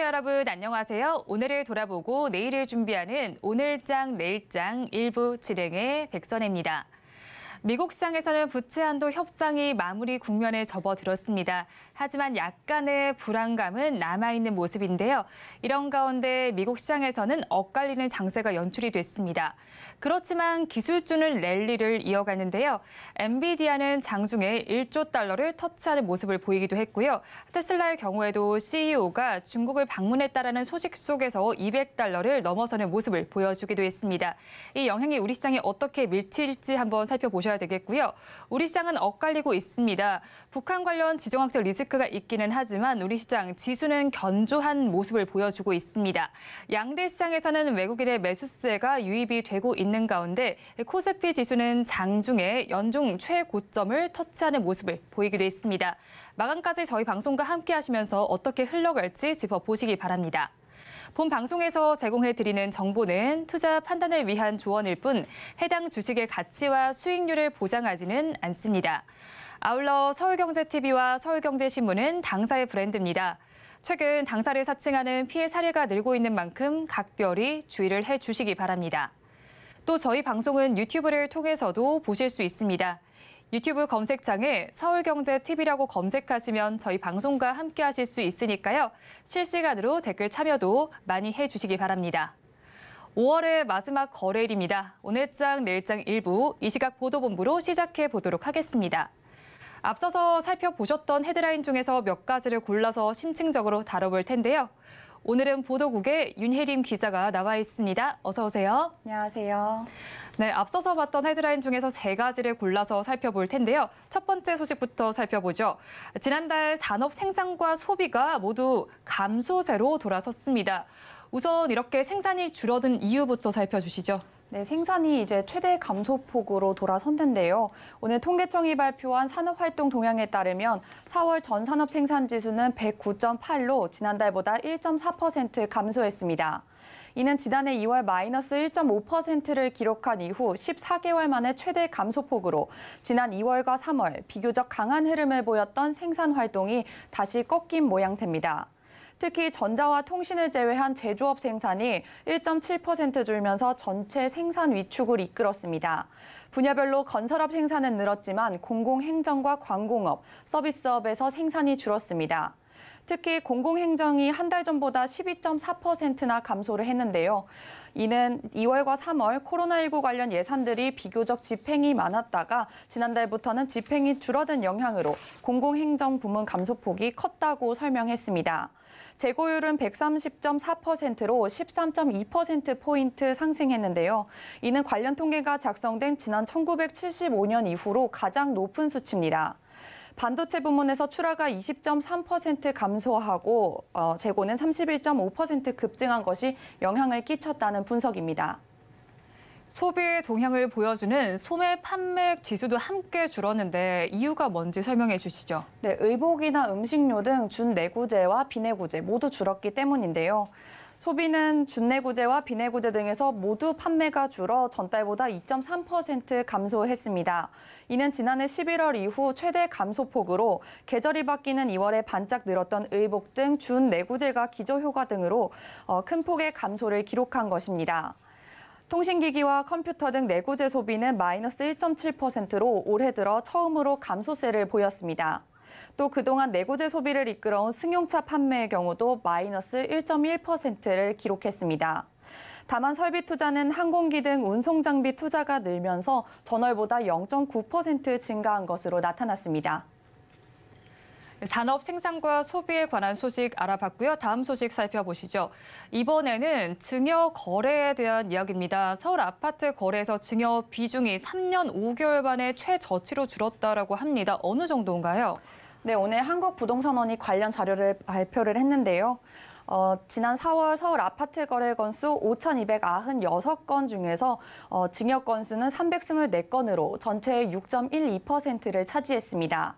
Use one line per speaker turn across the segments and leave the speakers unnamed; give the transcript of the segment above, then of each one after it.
시청자 여러분 안녕하세요. 오늘을 돌아보고 내일을 준비하는 오늘장 내일장 일부 진행의 백선혜입니다. 미국 시장에서는 부채 한도 협상이 마무리 국면에 접어들었습니다. 하지만 약간의 불안감은 남아있는 모습인데요. 이런 가운데 미국 시장에서는 엇갈리는 장세가 연출이 됐습니다. 그렇지만 기술주는 랠리를 이어가는데요. 엔비디아는 장중에 1조 달러를 터치하는 모습을 보이기도 했고요. 테슬라의 경우에도 CEO가 중국을 방문했다라는 소식 속에서 200달러를 넘어서는 모습을 보여주기도 했습니다. 이 영향이 우리 시장에 어떻게 밀칠지 한번 살펴보셔야 되겠고요. 우리 시장은 엇갈리고 있습니다. 북한 관련 지정학적 리스크 리스크가 있기는 하지만 우리 시장 지수는 견조한 모습을 보여주고 있습니다. 양대 시장에서는 외국인의 매수세가 유입이 되고 있는 가운데 코스피 지수는 장중에 연중 최고점을 터치하는 모습을 보이기도 했습니다. 마감까지 저희 방송과 함께 하시면서 어떻게 흘러갈지 짚어보시기 바랍니다. 본 방송에서 제공해드리는 정보는 투자 판단을 위한 조언일 뿐 해당 주식의 가치와 수익률을 보장하지는 않습니다. 아울러 서울경제TV와 서울경제신문은 당사의 브랜드입니다. 최근 당사를 사칭하는 피해 사례가 늘고 있는 만큼 각별히 주의를 해주시기 바랍니다. 또 저희 방송은 유튜브를 통해서도 보실 수 있습니다. 유튜브 검색창에 서울경제TV라고 검색하시면 저희 방송과 함께 하실 수 있으니까요. 실시간으로 댓글 참여도 많이 해주시기 바랍니다. 5월의 마지막 거래일입니다. 오늘장, 내일장 일부 이 시각 보도본부로 시작해 보도록 하겠습니다. 앞서서 살펴보셨던 헤드라인 중에서 몇 가지를 골라서 심층적으로 다뤄볼 텐데요. 오늘은 보도국에 윤혜림 기자가 나와 있습니다. 어서 오세요.
안녕하세요.
네, 앞서서 봤던 헤드라인 중에서 세 가지를 골라서 살펴볼 텐데요. 첫 번째 소식부터 살펴보죠. 지난달 산업 생산과 소비가 모두 감소세로 돌아섰습니다. 우선 이렇게 생산이 줄어든 이유부터 살펴주시죠.
네, 생산이 이제 최대 감소폭으로 돌아섰는데요. 오늘 통계청이 발표한 산업활동 동향에 따르면 4월 전 산업 생산지수는 109.8로 지난달보다 1.4% 감소했습니다. 이는 지난해 2월 마이너스 1.5%를 기록한 이후 14개월 만에 최대 감소폭으로 지난 2월과 3월 비교적 강한 흐름을 보였던 생산 활동이 다시 꺾인 모양새입니다. 특히 전자와 통신을 제외한 제조업 생산이 1.7% 줄면서 전체 생산 위축을 이끌었습니다. 분야별로 건설업 생산은 늘었지만 공공행정과 관공업, 서비스업에서 생산이 줄었습니다. 특히 공공행정이 한 달 전보다 12.4%나 감소를 했는데요. 이는 2월과 3월 코로나19 관련 예산들이 비교적 집행이 많았다가 지난달부터는 집행이 줄어든 영향으로 공공행정 부문 감소폭이 컸다고 설명했습니다. 재고율은 130.4%로 13.2%포인트 상승했는데요. 이는 관련 통계가 작성된 지난 1975년 이후로 가장 높은 수치입니다. 반도체 부문에서 출하가 20.3% 감소하고 어, 재고는 31.5% 급증한 것이 영향을 끼쳤다는 분석입니다. 소비의 동향을 보여주는 소매 판매 지수도
함께 줄었는데 이유가 뭔지 설명해 주시죠.
네, 의복이나 음식료 등 준내구재와 비내구재 모두 줄었기 때문인데요. 소비는 준내구재와 비내구재 등에서 모두 판매가 줄어 전달보다 2.3% 감소했습니다. 이는 지난해 11월 이후 최대 감소폭으로 계절이 바뀌는 2월에 반짝 늘었던 의복 등 준내구재가 기저효과 등으로 어, 큰 폭의 감소를 기록한 것입니다. 통신기기와 컴퓨터 등 내구재 소비는 마이너스 1.7%로 올해 들어 처음으로 감소세를 보였습니다. 또 그동안 내구재 소비를 이끌어온 승용차 판매의 경우도 마이너스 1.1%를 기록했습니다. 다만 설비 투자는 항공기 등 운송 장비 투자가 늘면서 전월보다 0.9% 증가한 것으로 나타났습니다. 산업 생산과 소비에
관한 소식 알아봤고요. 다음 소식 살펴보시죠. 이번에는 증여 거래에 대한 이야기입니다. 서울 아파트 거래에서 증여 비중이 3년 5개월 만에 최저치로
줄었다라고 합니다. 어느 정도인가요? 네, 오늘 한국부동산원이 관련 자료를 발표를 했는데요. 어, 지난 4월 서울 아파트 거래 건수 5,296건 중에서 어, 증여 건수는 324건으로 전체의 6.12%를 차지했습니다.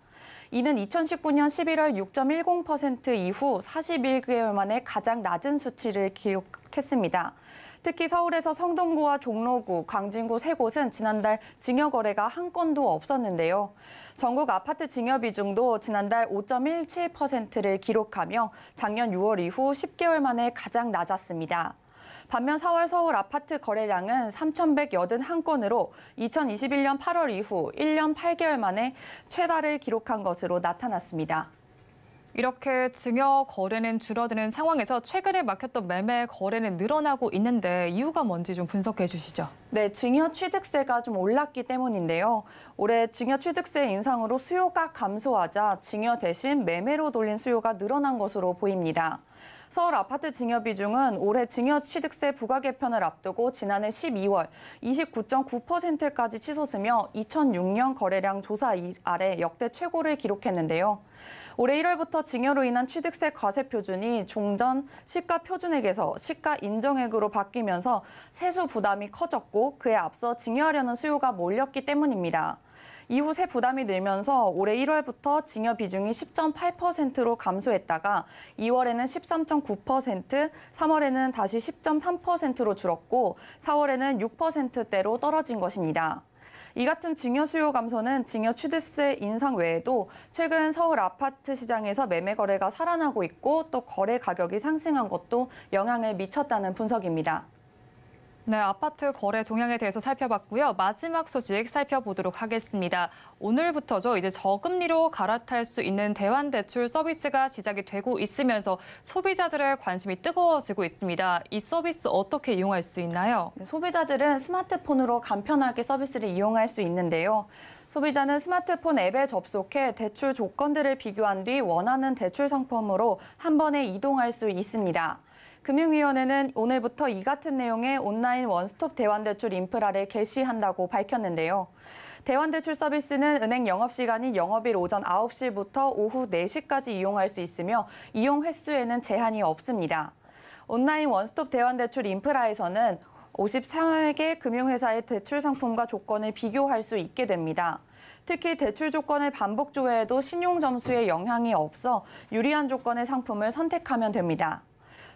이는 2019년 11월 6.10% 이후 41개월 만에 가장 낮은 수치를 기록했습니다. 특히 서울에서 성동구와 종로구, 광진구 세 곳은 지난달 증여 거래가 한 건도 없었는데요. 전국 아파트 증여 비중도 지난달 5.17%를 기록하며 작년 6월 이후 10개월 만에 가장 낮았습니다. 반면 4월 서울 아파트 거래량은 3,181건으로 2021년 8월 이후 1년 8개월 만에 최다를 기록한 것으로 나타났습니다. 이렇게 증여
거래는 줄어드는 상황에서 최근에 막혔던 매매 거래는 늘어나고 있는데 이유가 뭔지 좀 분석해 주시죠.
네, 증여 취득세가 좀 올랐기 때문인데요. 올해 증여 취득세 인상으로 수요가 감소하자 증여 대신 매매로 돌린 수요가 늘어난 것으로 보입니다. 서울 아파트 증여 비중은 올해 증여 취득세 부과 개편을 앞두고 지난해 12월 29.9%까지 치솟으며 2006년 거래량 조사 아래 역대 최고를 기록했는데요. 올해 1월부터 증여로 인한 취득세 과세 표준이 종전 시가 표준액에서 시가 인정액으로 바뀌면서 세수 부담이 커졌고 그에 앞서 증여하려는 수요가 몰렸기 때문입니다. 이후 세 부담이 늘면서 올해 1월부터 증여 비중이 10.8%로 감소했다가 2월에는 13.9%, 3월에는 다시 10.3%로 줄었고 4월에는 6%대로 떨어진 것입니다. 이 같은 증여 수요 감소는 증여 취득세 인상 외에도 최근 서울 아파트 시장에서 매매 거래가 살아나고 있고 또 거래 가격이 상승한 것도 영향을 미쳤다는 분석입니다.
네, 아파트 거래 동향에 대해서 살펴봤고요. 마지막 소식 살펴보도록 하겠습니다. 오늘부터죠. 이제 저금리로 갈아탈 수 있는 대환대출 서비스가 시작이 되고 있으면서 소비자들의 관심이 뜨거워지고 있습니다. 이 서비스 어떻게 이용할 수
있나요? 네, 소비자들은 스마트폰으로 간편하게 서비스를 이용할 수 있는데요. 소비자는 스마트폰 앱에 접속해 대출 조건들을 비교한 뒤 원하는 대출 상품으로 한 번에 이동할 수 있습니다. 금융위원회는 오늘부터 이 같은 내용의 온라인 원스톱 대환대출 인프라를 개시한다고 밝혔는데요. 대환대출 서비스는 은행 영업시간인 영업일 오전 9시부터 오후 4시까지 이용할 수 있으며 이용 횟수에는 제한이 없습니다. 온라인 원스톱 대환대출 인프라에서는 53개 금융회사의 대출 상품과 조건을 비교할 수 있게 됩니다. 특히 대출 조건을 반복 조회해도 신용 점수에 영향이 없어 유리한 조건의 상품을 선택하면 됩니다.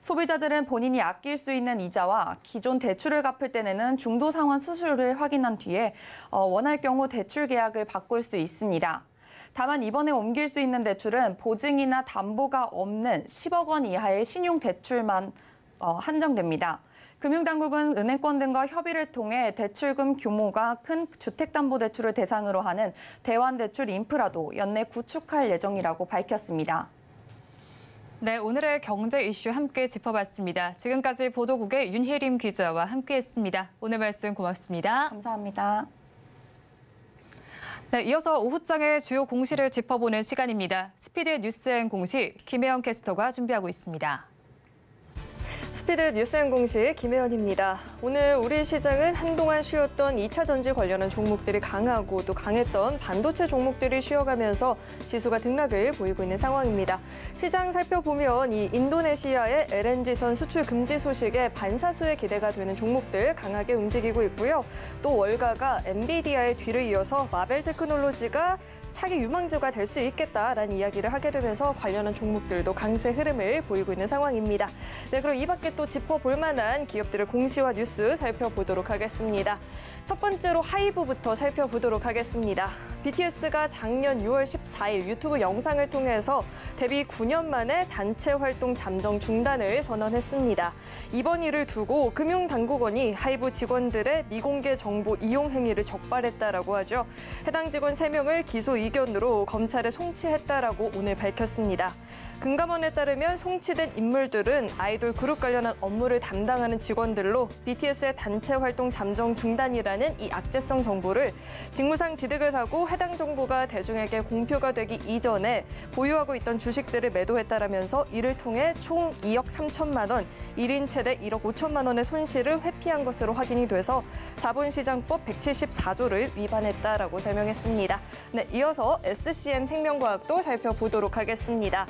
소비자들은 본인이 아낄 수 있는 이자와 기존 대출을 갚을 때 내는 중도 상환 수수료를 확인한 뒤에 어, 원할 경우 대출 계약을 바꿀 수 있습니다. 다만 이번에 옮길 수 있는 대출은 보증이나 담보가 없는 10억 원 이하의 신용 대출만 어, 한정됩니다. 금융당국은 은행권 등과 협의를 통해 대출금 규모가 큰 주택담보대출을 대상으로 하는 대환대출 인프라도 연내 구축할 예정이라고 밝혔습니다.
네, 오늘의 경제 이슈 함께 짚어봤습니다. 지금까지 보도국의 윤혜림 기자와 함께했습니다. 오늘 말씀 고맙습니다. 감사합니다. 네, 이어서 오후장의 주요 공시를 짚어보는 시간입니다. 스피드 뉴스앤 공시 김혜영 캐스터가
준비하고 있습니다. 스피드 뉴스앤 공식 김혜연입니다. 오늘 우리 시장은 한동안 쉬었던 2차 전지 관련한 종목들이 강하고 또 강했던 반도체 종목들이 쉬어가면서 지수가 등락을 보이고 있는 상황입니다. 시장 살펴보면 이 인도네시아의 LNG선 수출 금지 소식에 반사수의 기대가 되는 종목들 강하게 움직이고 있고요. 또 월가가 엔비디아의 뒤를 이어서 마벨 테크놀로지가 차기 유망주가 될 수 있겠다라는 이야기를 하게 되면서 관련한 종목들도 강세 흐름을 보이고 있는 상황입니다. 네, 그럼 이 밖에 또 짚어볼 만한 기업들의 공시와 뉴스 살펴보도록 하겠습니다. 첫 번째로 하이브부터 살펴보도록 하겠습니다. BTS가 작년 6월 14일 유튜브 영상을 통해서 데뷔 9년 만에 단체 활동 잠정 중단을 선언했습니다. 이번 일을 두고 금융당국원이 하이브 직원들의 미공개 정보 이용 행위를 적발했다라고 하죠. 해당 직원 3명을 기소 이 의견으로 검찰에 송치했다라고 오늘 밝혔습니다. 금감원에 따르면 송치된 인물들은 아이돌 그룹 관련한 업무를 담당하는 직원들로 BTS의 단체 활동 잠정 중단이라는 이 악재성 정보를 직무상 지득을 하고 해당 정보가 대중에게 공표가 되기 이전에 보유하고 있던 주식들을 매도했다라면서 이를 통해 총 2억 3천만 원, 1인 최대 1억 5천만 원의 손실을 회피한 것으로 확인이 돼서 자본시장법 174조를 위반했다라고 설명했습니다. 네, 이어서 SCM 생명과학도 살펴보도록 하겠습니다.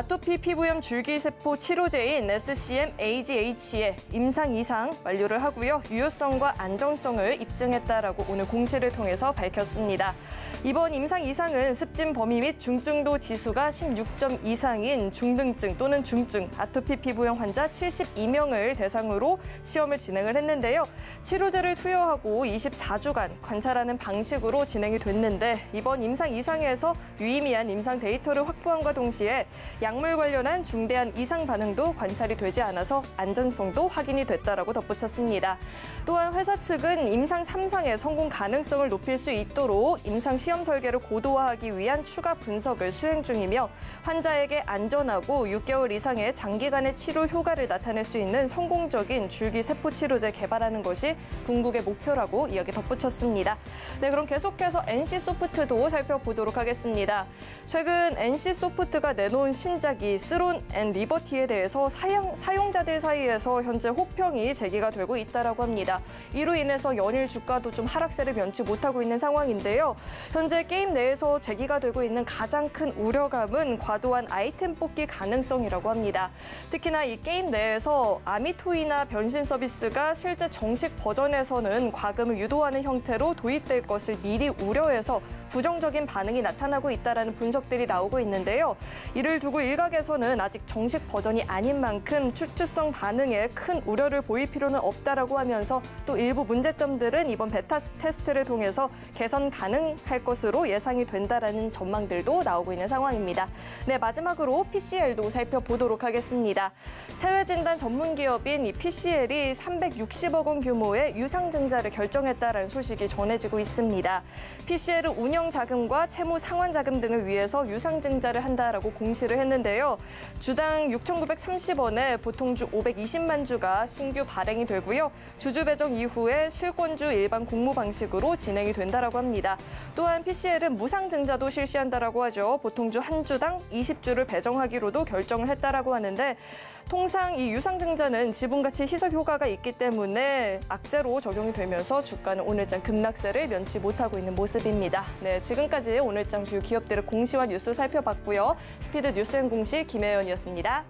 아토피 피부염 줄기세포 치료제인 SCM AGH의 임상 이상 완료를 하고요. 유효성과 안정성을 입증했다라고 오늘 공시를 통해서 밝혔습니다. 이번 임상 이상은 습진 범위 및 중증도 지수가 16점 이상인 중등증 또는 중증 아토피 피부염 환자 72명을 대상으로 시험을 진행을 했는데요. 치료제를 투여하고 24주간 관찰하는 방식으로 진행이 됐는데 이번 임상 이상에서 유의미한 임상 데이터를 확보함과 동시에 약물 관련한 중대한 이상 반응도 관찰이 되지 않아서 안전성도 확인이 됐다라고 덧붙였습니다. 또한 회사 측은 임상 3상의 성공 가능성을 높일 수 있도록 임상 시험 설계를 고도화하기 위한 추가 분석을 수행 중이며 환자에게 안전하고 6개월 이상의 장기간의 치료 효과를 나타낼 수 있는 성공적인 줄기 세포 치료제 개발하는 것이 궁극의 목표라고 이야기 덧붙였습니다. 네, 그럼 계속해서 NC소프트도 살펴보도록 하겠습니다. 최근 NC소프트가 내놓은 신 신작이 스론 앤 리버티에 대해서 사용, 사용자들 사이에서 현재 호평이 제기가 되고 있다고 합니다. 이로 인해서 연일 주가도 좀 하락세를 면치 못하고 있는 상황인데요. 현재 게임 내에서 제기가 되고 있는 가장 큰 우려감은 과도한 아이템 뽑기 가능성이라고 합니다. 특히나 이 게임 내에서 아미토이나 변신 서비스가 실제 정식 버전에서는 과금을 유도하는 형태로 도입될 것을 미리 우려해서 부정적인 반응이 나타나고 있다는 분석들이 나오고 있는데요. 이를 두고 그리고 일각에서는 아직 정식 버전이 아닌 만큼 추출성 반응에 큰 우려를 보일 필요는 없다라고 하면서 또 일부 문제점들은 이번 베타 테스트를 통해서 개선 가능할 것으로 예상이 된다라는 전망들도 나오고 있는 상황입니다. 네, 마지막으로 PCL도 살펴보도록 하겠습니다. 체외 진단 전문 기업인 이 PCL이 360억 원 규모의 유상증자를 결정했다라는 소식이 전해지고 있습니다. PCL은 운영 자금과 채무 상환 자금 등을 위해서 유상증자를 한다라고 공시를 했는데 했는데요 주당 6,930원에 보통주 520만 주가 신규 발행이 되고요. 주주 배정 이후에 실권주 일반 공모 방식으로 진행이 된다고 합니다. 또한 PCL은 무상증자도 실시한다라고 하죠. 보통주 한 주당 20주를 배정하기로도 결정을 했다라고 하는데 통상 이 유상증자는 지분가치 희석 효과가 있기 때문에 악재로 적용이 되면서 주가는 오늘장 급락세를 면치 못하고 있는 모습입니다. 네, 지금까지 오늘장 주요 기업들의 공시와 뉴스 살펴봤고요. 스피드 뉴스 주인공식 김혜연이었습니다.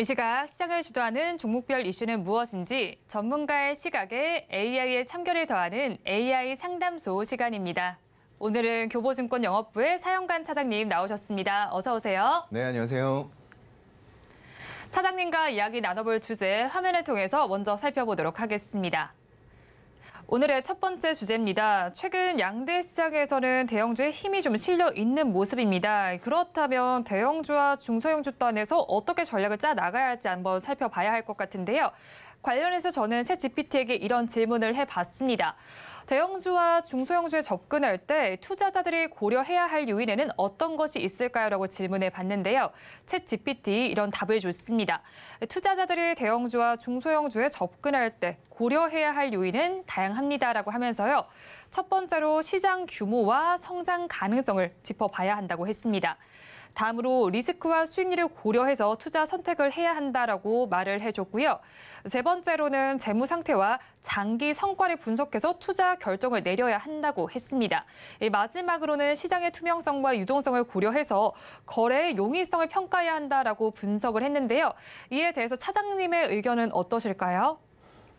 이 시각 시장을 주도하는 종목별 이슈는 무엇인지 전문가의 시각에 AI의 참견을 더하는 AI 상담소 시간입니다. 오늘은 교보증권 영업부의 사영관 차장님 나오셨습니다. 어서 오세요.
네, 안녕하세요.
차장님과 이야기 나눠볼 주제 화면을 통해서 먼저 살펴보도록 하겠습니다. 오늘의 첫 번째 주제입니다. 최근 양대 시장에서는 대형주의 힘이 좀 실려 있는 모습입니다. 그렇다면 대형주와 중소형주 단에서 어떻게 전략을 짜 나가야 할지 한번 살펴봐야 할 것 같은데요. 관련해서 저는 새 GPT에게 이런 질문을 해봤습니다. 대형주와 중소형주에 접근할 때 투자자들이 고려해야 할 요인에는 어떤 것이 있을까요라고 질문해 봤는데요. 챗 GPT 이런 답을 줬습니다. 투자자들이 대형주와 중소형주에 접근할 때 고려해야 할 요인은 다양합니다라고 하면서요. 첫 번째로 시장 규모와 성장 가능성을 짚어봐야 한다고 했습니다. 다음으로 리스크와 수익률을 고려해서 투자 선택을 해야 한다라고 말을 해줬고요. 세 번째로는 재무 상태와 장기 성과를 분석해서 투자 결정을 내려야 한다고 했습니다. 마지막으로는 시장의 투명성과 유동성을 고려해서 거래의 용이성을 평가해야 한다라고 분석을 했는데요. 이에 대해서 차장님의 의견은 어떠실까요?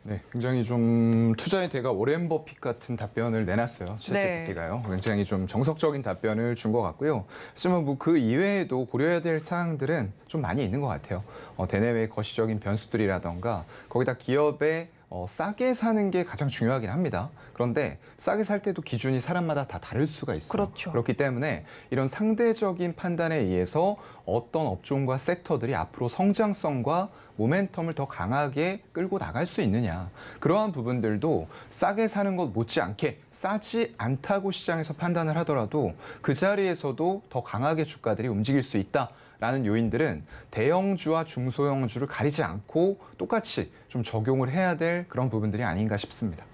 네, 굉장히 좀 투자의 대가 오랜 버핏 같은 답변을 내놨어요. 챗GPT가요. 네. 굉장히 좀 정석적인 답변을 준 것 같고요. 하지만 뭐 그 이외에도 고려해야 될 사항들은 좀 많이 있는 것 같아요. 어, 대내외 거시적인 변수들이라던가 거기다 기업의 어, 싸게 사는 게 가장 중요하긴 합니다. 그런데 싸게 살 때도 기준이 사람마다 다 다를 수가 있어요. 그렇죠. 그렇기 때문에 이런 상대적인 판단에 의해서 어떤 업종과 섹터들이 앞으로 성장성과 모멘텀을 더 강하게 끌고 나갈 수 있느냐. 그러한 부분들도 싸게 사는 것 못지않게 싸지 않다고 시장에서 판단을 하더라도 그 자리에서도 더 강하게 주가들이 움직일 수 있다. 라는 요인들은 대형주와 중소형주를 가리지 않고 똑같이 좀 적용을 해야 될 그런 부분들이 아닌가 싶습니다.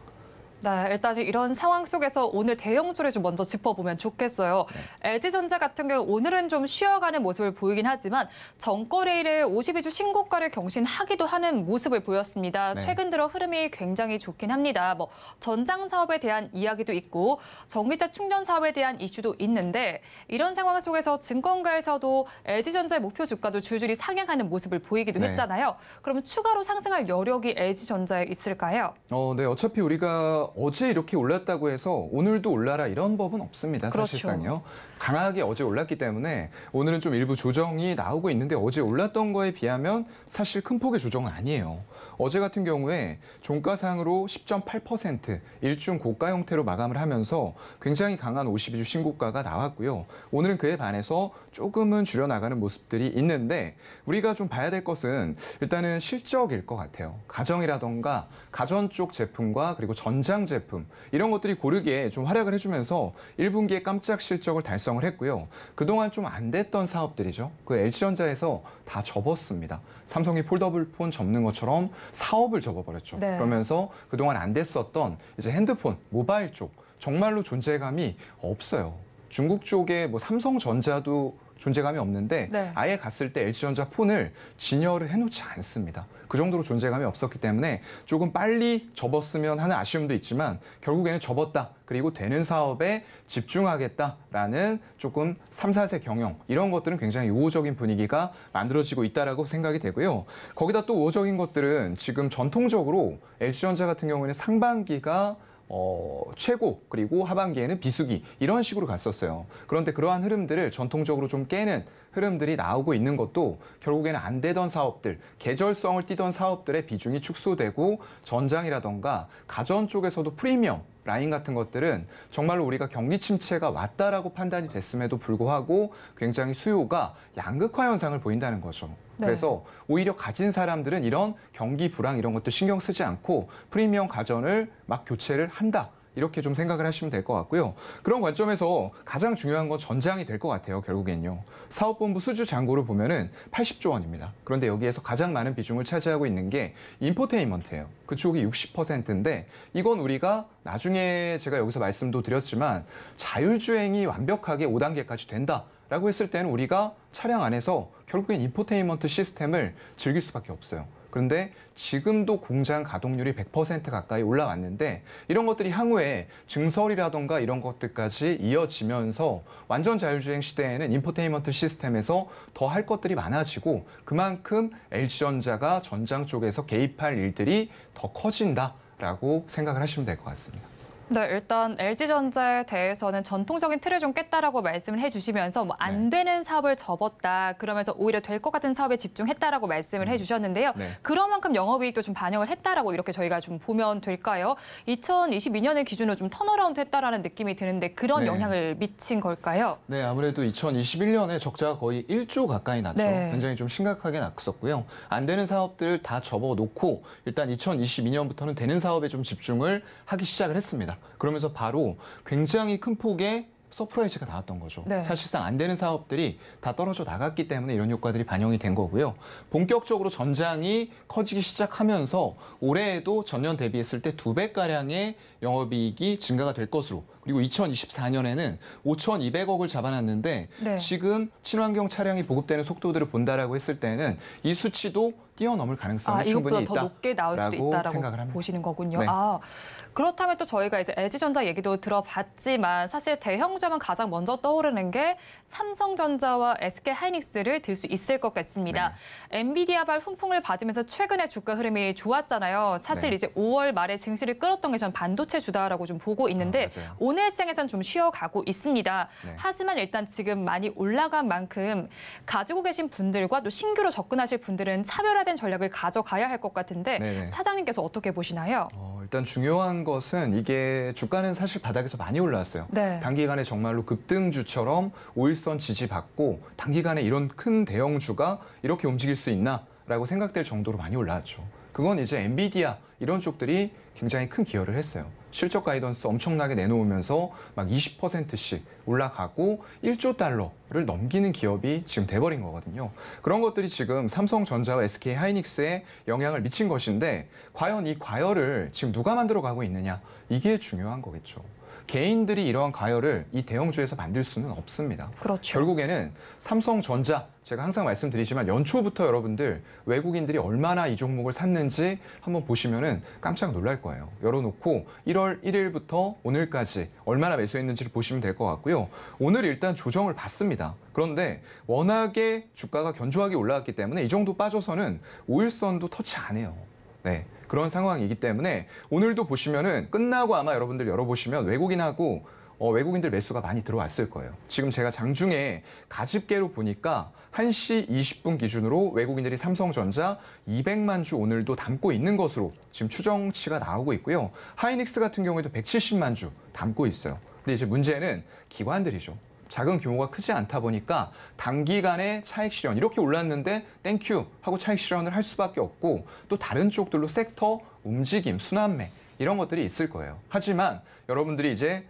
네, 일단 이런 상황 속에서 오늘 대형주를 좀 먼저 짚어보면 좋겠어요. 네. LG전자 같은 경우 오늘은 좀 쉬어가는 모습을 보이긴 하지만 정거래일에 52주 신고가를 경신하기도 하는 모습을 보였습니다. 네. 최근 들어 흐름이 굉장히 좋긴 합니다. 뭐 전장 사업에 대한 이야기도 있고 전기차 충전 사업에 대한 이슈도 있는데 이런 상황 속에서 증권가에서도 LG전자의 목표 주가도 줄줄이 상향하는 모습을 보이기도 네. 했잖아요. 그럼 추가로 상승할 여력이 LG전자에 있을까요?
어, 네, 어차피 우리가 어제 이렇게 올랐다고 해서 오늘도 올라라 이런 법은 없습니다. 그렇죠. 사실상요. 강하게 어제 올랐기 때문에 오늘은 좀 일부 조정이 나오고 있는데 어제 올랐던 거에 비하면 사실 큰 폭의 조정은 아니에요. 어제 같은 경우에 종가상으로 10.8% 일중 고가 형태로 마감을 하면서 굉장히 강한 52주 신고가가 나왔고요. 오늘은 그에 반해서 조금은 줄여나가는 모습들이 있는데 우리가 좀 봐야 될 것은 일단은 실적일 것 같아요. 가정이라던가 가전 쪽 제품과 그리고 전자 기장 제품 이런 것들이 고르게 좀 활약을 해주면서 1분기에 깜짝 실적을 달성을 했고요. 그동안 좀 안 됐던 사업들이죠. 그 LC전자에서 다 접었습니다. 삼성이 폴더블폰 접는 것처럼 사업을 접어버렸죠. 네. 그러면서 그동안 안 됐었던 이제 핸드폰, 모바일 쪽 정말로 존재감이 없어요. 중국 쪽에 뭐 삼성전자도 존재감이 없는데 네. 아예 갔을 때 LG전자 폰을 진열을 해놓지 않습니다. 그 정도로 존재감이 없었기 때문에 조금 빨리 접었으면 하는 아쉬움도 있지만 결국에는 접었다. 그리고 되는 사업에 집중하겠다라는 조금 3, 4세 경영 이런 것들은 굉장히 우호적인 분위기가 만들어지고 있다라고 생각이 되고요. 거기다 또 우호적인 것들은 지금 전통적으로 LG전자 같은 경우에는 상반기가 어, 최고 그리고 하반기에는 비수기 이런 식으로 갔었어요. 그런데 그러한 흐름들을 전통적으로 좀 깨는 흐름들이 나오고 있는 것도 결국에는 안 되던 사업들, 계절성을 띠던 사업들의 비중이 축소되고 전장이라던가 가전 쪽에서도 프리미엄 라인 같은 것들은 정말로 우리가 경기 침체가 왔다라고 판단이 됐음에도 불구하고 굉장히 수요가 양극화 현상을 보인다는 거죠. 네. 그래서 오히려 가진 사람들은 이런 경기 불황 이런 것들 신경 쓰지 않고 프리미엄 가전을 막 교체를 한다. 이렇게 좀 생각을 하시면 될 것 같고요. 그런 관점에서 가장 중요한 건 전장이 될 것 같아요. 결국엔요. 사업본부 수주 잔고를 보면은 80조 원입니다. 그런데 여기에서 가장 많은 비중을 차지하고 있는 게 인포테인먼트예요. 그쪽이 60%인데 이건 우리가 나중에 제가 여기서 말씀도 드렸지만 자율주행이 완벽하게 5단계까지 된다. 라고 했을 때는 우리가 차량 안에서 결국엔 인포테인먼트 시스템을 즐길 수밖에 없어요. 그런데 지금도 공장 가동률이 100% 가까이 올라왔는데 이런 것들이 향후에 증설이라던가 이런 것들까지 이어지면서 완전 자율주행 시대에는 인포테인먼트 시스템에서 더 할 것들이 많아지고 그만큼 LG전자가 전장 쪽에서 개입할 일들이 더 커진다라고 생각을 하시면 될 것 같습니다.
네, 일단 LG전자에 대해서는 전통적인 틀을 좀 깼다라고 말씀을 해주시면서 뭐안 네. 되는 사업을 접었다 그러면서 오히려 될 것 같은 사업에 집중했다라고 말씀을 음. 해주셨는데요. 네. 그런 만큼 영업이익도 좀 반영을 했다라고 이렇게 저희가 좀 보면 될까요? 2022년을 기준으로 좀 턴어라운드 했다라는 느낌이 드는데 그런 네. 영향을 미친 걸까요?
네, 아무래도 2021년에 적자가 거의 1조 가까이 났죠. 네. 굉장히 좀 심각하게 났었고요. 안 되는 사업들다 접어놓고 일단 2022년부터는 되는 사업에 좀 집중을 하기 시작을 했습니다. 그러면서 바로 굉장히 큰 폭의 서프라이즈가 나왔던 거죠. 네. 사실상 안 되는 사업들이 다 떨어져 나갔기 때문에 이런 효과들이 반영이 된 거고요. 본격적으로 전장이 커지기 시작하면서 올해에도 전년 대비했을 때 두 배가량의 영업이익이 증가가 될 것으로 그리고 2024년에는 5,200억을 잡아놨는데 네. 지금 친환경 차량이 보급되는 속도들을 본다라고 했을 때는 이 수치도 뛰어넘을 가능성이 아, 충분히 있다. 더 높게 나올 수도 있다라고 생각을 합니다.
보시는 거군요. 네. 아, 그렇다면 또 저희가 이제 LG전자 얘기도 들어봤지만 사실 대형주만 가장 먼저 떠오르는 게 삼성전자와 SK 하이닉스를 들 수 있을 것 같습니다. 네. 엔비디아발 훈풍을 받으면서 최근에 주가 흐름이 좋았잖아요. 사실 네. 이제 5월 말에 증시를 끌었던 게 전 반도체 주다라고 좀 보고 있는데 아, 오늘 시장에선 좀 쉬어가고 있습니다. 네. 하지만 일단 지금 많이 올라간 만큼 가지고 계신 분들과 또 신규로 접근하실 분들은 차별화 된 전략을 가져가야 할 것 같은데 네네. 차장님께서 어떻게 보시나요? 어,
일단 중요한 것은 이게 주가는 사실 바닥에서 많이 올라왔어요. 네. 단기간에 정말로 급등주처럼 오일선 지지받고 단기간에 이런 큰 대형주가 이렇게 움직일 수 있나라고 생각될 정도로 많이 올라왔죠. 그건 이제 엔비디아 이런 쪽들이 굉장히 큰 기여를 했어요. 실적 가이던스 엄청나게 내놓으면서 막 20%씩 올라가고 1조 달러를 넘기는 기업이 지금 돼버린 거거든요. 그런 것들이 지금 삼성전자와 SK 하이닉스에 영향을 미친 것인데 과연 이 과열을 지금 누가 만들어 가고 있느냐 이게 중요한 거겠죠. 개인들이 이러한 가열을 이 대형주에서 만들 수는 없습니다. 그렇죠. 결국에는 삼성전자 제가 항상 말씀드리지만 연초부터 여러분들 외국인들이 얼마나 이 종목을 샀는지 한번 보시면은 깜짝 놀랄 거예요. 열어놓고 1월 1일부터 오늘까지 얼마나 매수했는지를 보시면 될 것 같고요. 오늘 일단 조정을 받습니다. 그런데 워낙에 주가가 견조하게 올라왔기 때문에 이 정도 빠져서는 5일선도 터치 안 해요. 네. 그런 상황이기 때문에 오늘도 보시면은 끝나고 아마 여러분들 열어보시면 외국인하고 어, 외국인들 매수가 많이 들어왔을 거예요. 지금 제가 장중에 가집계로 보니까 1시 20분 기준으로 외국인들이 삼성전자 200만 주 오늘도 담고 있는 것으로 지금 추정치가 나오고 있고요. 하이닉스 같은 경우에도 170만 주 담고 있어요. 근데 이제 문제는 기관들이죠. 작은 규모가 크지 않다 보니까 단기간에 차익 실현 이렇게 올랐는데 땡큐 하고 차익 실현을 할 수밖에 없고 또 다른 쪽들로 섹터 움직임 순환매 이런 것들이 있을 거예요. 하지만 여러분들이 이제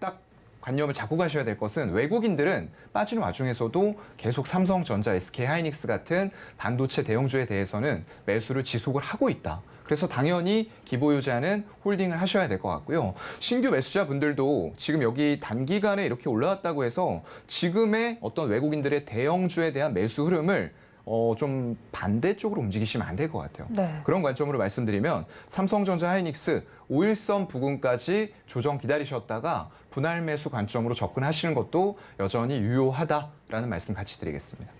딱 관념을 잡고 가셔야 될 것은 외국인들은 빠진 와중에서도 계속 삼성전자, SK하이닉스 같은 반도체 대형주에 대해서는 매수를 지속을 하고 있다. 그래서 당연히 기보유자는 홀딩을 하셔야 될 것 같고요. 신규 매수자분들도 지금 여기 단기간에 이렇게 올라왔다고 해서 지금의 어떤 외국인들의 대형주에 대한 매수 흐름을 어, 좀 반대쪽으로 움직이시면 안 될 것 같아요. 네. 그런 관점으로 말씀드리면 삼성전자 하이닉스 5일선 부근까지 조정 기다리셨다가 분할 매수 관점으로 접근하시는 것도 여전히 유효하다라는 말씀 같이 드리겠습니다.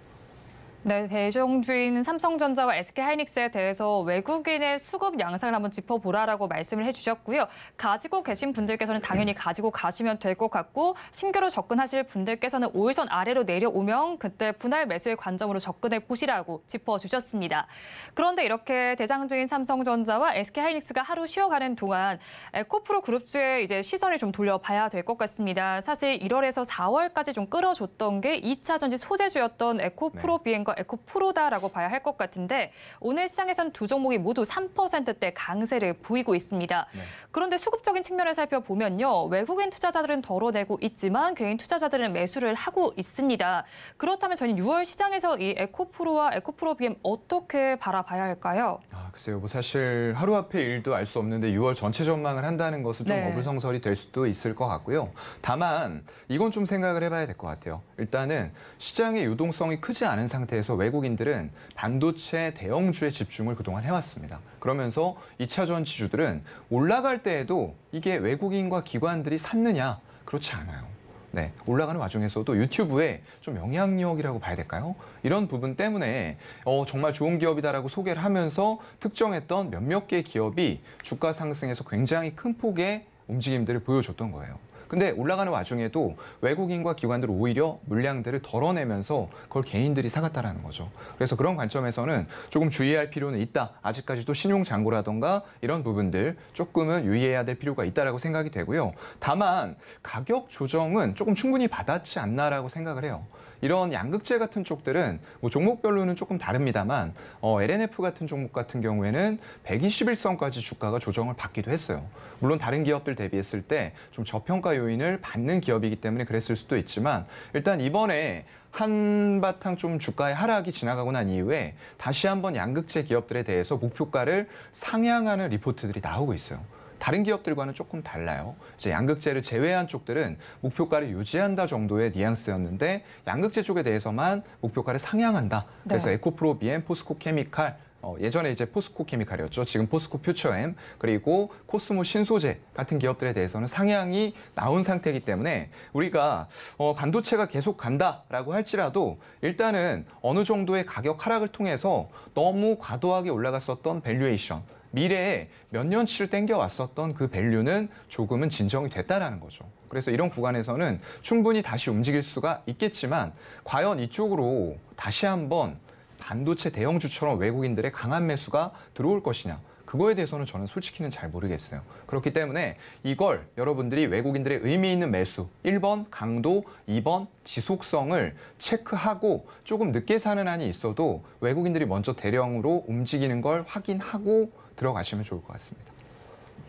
네, 대종주인 삼성전자와 SK하이닉스에 대해서 외국인의 수급 양상을 한번 짚어보라라고 말씀을 해주셨고요. 가지고 계신 분들께서는 당연히 가지고 가시면 될 것 같고 신규로 접근하실 분들께서는 5일선 아래로 내려오면 그때 분할 매수의 관점으로 접근해 보시라고 짚어주셨습니다. 그런데 이렇게 대장주인 삼성전자와 SK하이닉스가 하루 쉬어가는 동안 에코프로 그룹주에 이제 시선을 좀 돌려봐야 될 것 같습니다. 사실 1월에서 4월까지 좀 끌어줬던 게 2차 전지 소재주였던 에코프로 네. 비행 에코과 에코프로다라고 봐야 할 것 같은데 오늘 시장에선 두 종목이 모두 3%대 강세를 보이고 있습니다. 네. 그런데 수급적인 측면을 살펴보면요. 외국인 투자자들은 덜어내고 있지만 개인 투자자들은 매수를 하고 있습니다. 그렇다면 저는 6월 시장에서 이 에코프로와 에코프로 BM 어떻게 바라봐야 할까요?
아, 글쎄요. 뭐 사실 하루 앞에 일도 알 수 없는데 6월 전체 전망을 한다는 것은 좀 네. 어불성설이 될 수도 있을 것 같고요. 다만 이건 좀 생각을 해봐야 될 것 같아요. 일단은 시장의 유동성이 크지 않은 상태 상태서 외국인들은 반도체 대형주에 집중을 그동안 해왔습니다. 그러면서 2차 전지주들은 올라갈 때에도 이게 외국인과 기관들이 샀느냐? 그렇지 않아요. 네, 올라가는 와중에서도 유튜브에 좀 영향력이라고 봐야 될까요? 이런 부분 때문에 어, 정말 좋은 기업이다라고 소개를 하면서 특정했던 몇몇 개의 기업이 주가 상승에서 굉장히 큰 폭의 움직임들을 보여줬던 거예요. 근데 올라가는 와중에도 외국인과 기관들 오히려 물량들을 덜어내면서 그걸 개인들이 사갔다라는 거죠. 그래서 그런 관점에서는 조금 주의할 필요는 있다. 아직까지도 신용 장고라던가 이런 부분들 조금은 유의해야 될 필요가 있다라고 생각이 되고요. 다만 가격 조정은 조금 충분히 받았지 않나라고 생각을 해요. 이런 양극재 같은 쪽들은 뭐 종목별로는 조금 다릅니다만 어, LNF 같은 종목 같은 경우에는 121선까지 주가가 조정을 받기도 했어요. 물론 다른 기업들 대비했을 때 좀 저평가 요인을 받는 기업이기 때문에 그랬을 수도 있지만 일단 이번에 한바탕 좀 주가의 하락이 지나가고 난 이후에 다시 한번 양극재 기업들에 대해서 목표가를 상향하는 리포트들이 나오고 있어요. 다른 기업들과는 조금 달라요. 이제 양극재를 제외한 쪽들은 목표가를 유지한다 정도의 뉘앙스였는데 양극재 쪽에 대해서만 목표가를 상향한다. 그래서 네. 에코프로, 비엠, 포스코 케미칼 어, 예전에 이제 포스코 케미칼이었죠. 지금 포스코 퓨처엠 그리고 코스모 신소재 같은 기업들에 대해서는 상향이 나온 상태이기 때문에 우리가 어, 반도체가 계속 간다라고 할지라도 일단은 어느 정도의 가격 하락을 통해서 너무 과도하게 올라갔었던 밸류에이션 미래에 몇 년치를 땡겨왔었던 그 밸류는 조금은 진정이 됐다라는 거죠. 그래서 이런 구간에서는 충분히 다시 움직일 수가 있겠지만 과연 이쪽으로 다시 한번 반도체 대형주처럼 외국인들의 강한 매수가 들어올 것이냐 그거에 대해서는 저는 솔직히는 잘 모르겠어요. 그렇기 때문에 이걸 여러분들이 외국인들의 의미 있는 매수 1번 강도, 2번 지속성을 체크하고 조금 늦게 사는 한이 있어도 외국인들이 먼저 대량으로 움직이는 걸 확인하고 들어가시면 좋을 것 같습니다.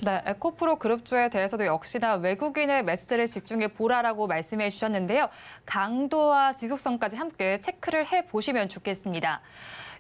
네, 에코프로 그룹주에 대해서도 역시나 외국인의 매수세를 집중해 보라라고 말씀해 주셨는데요. 강도와 지속성까지 함께 체크를 해보시면 좋겠습니다.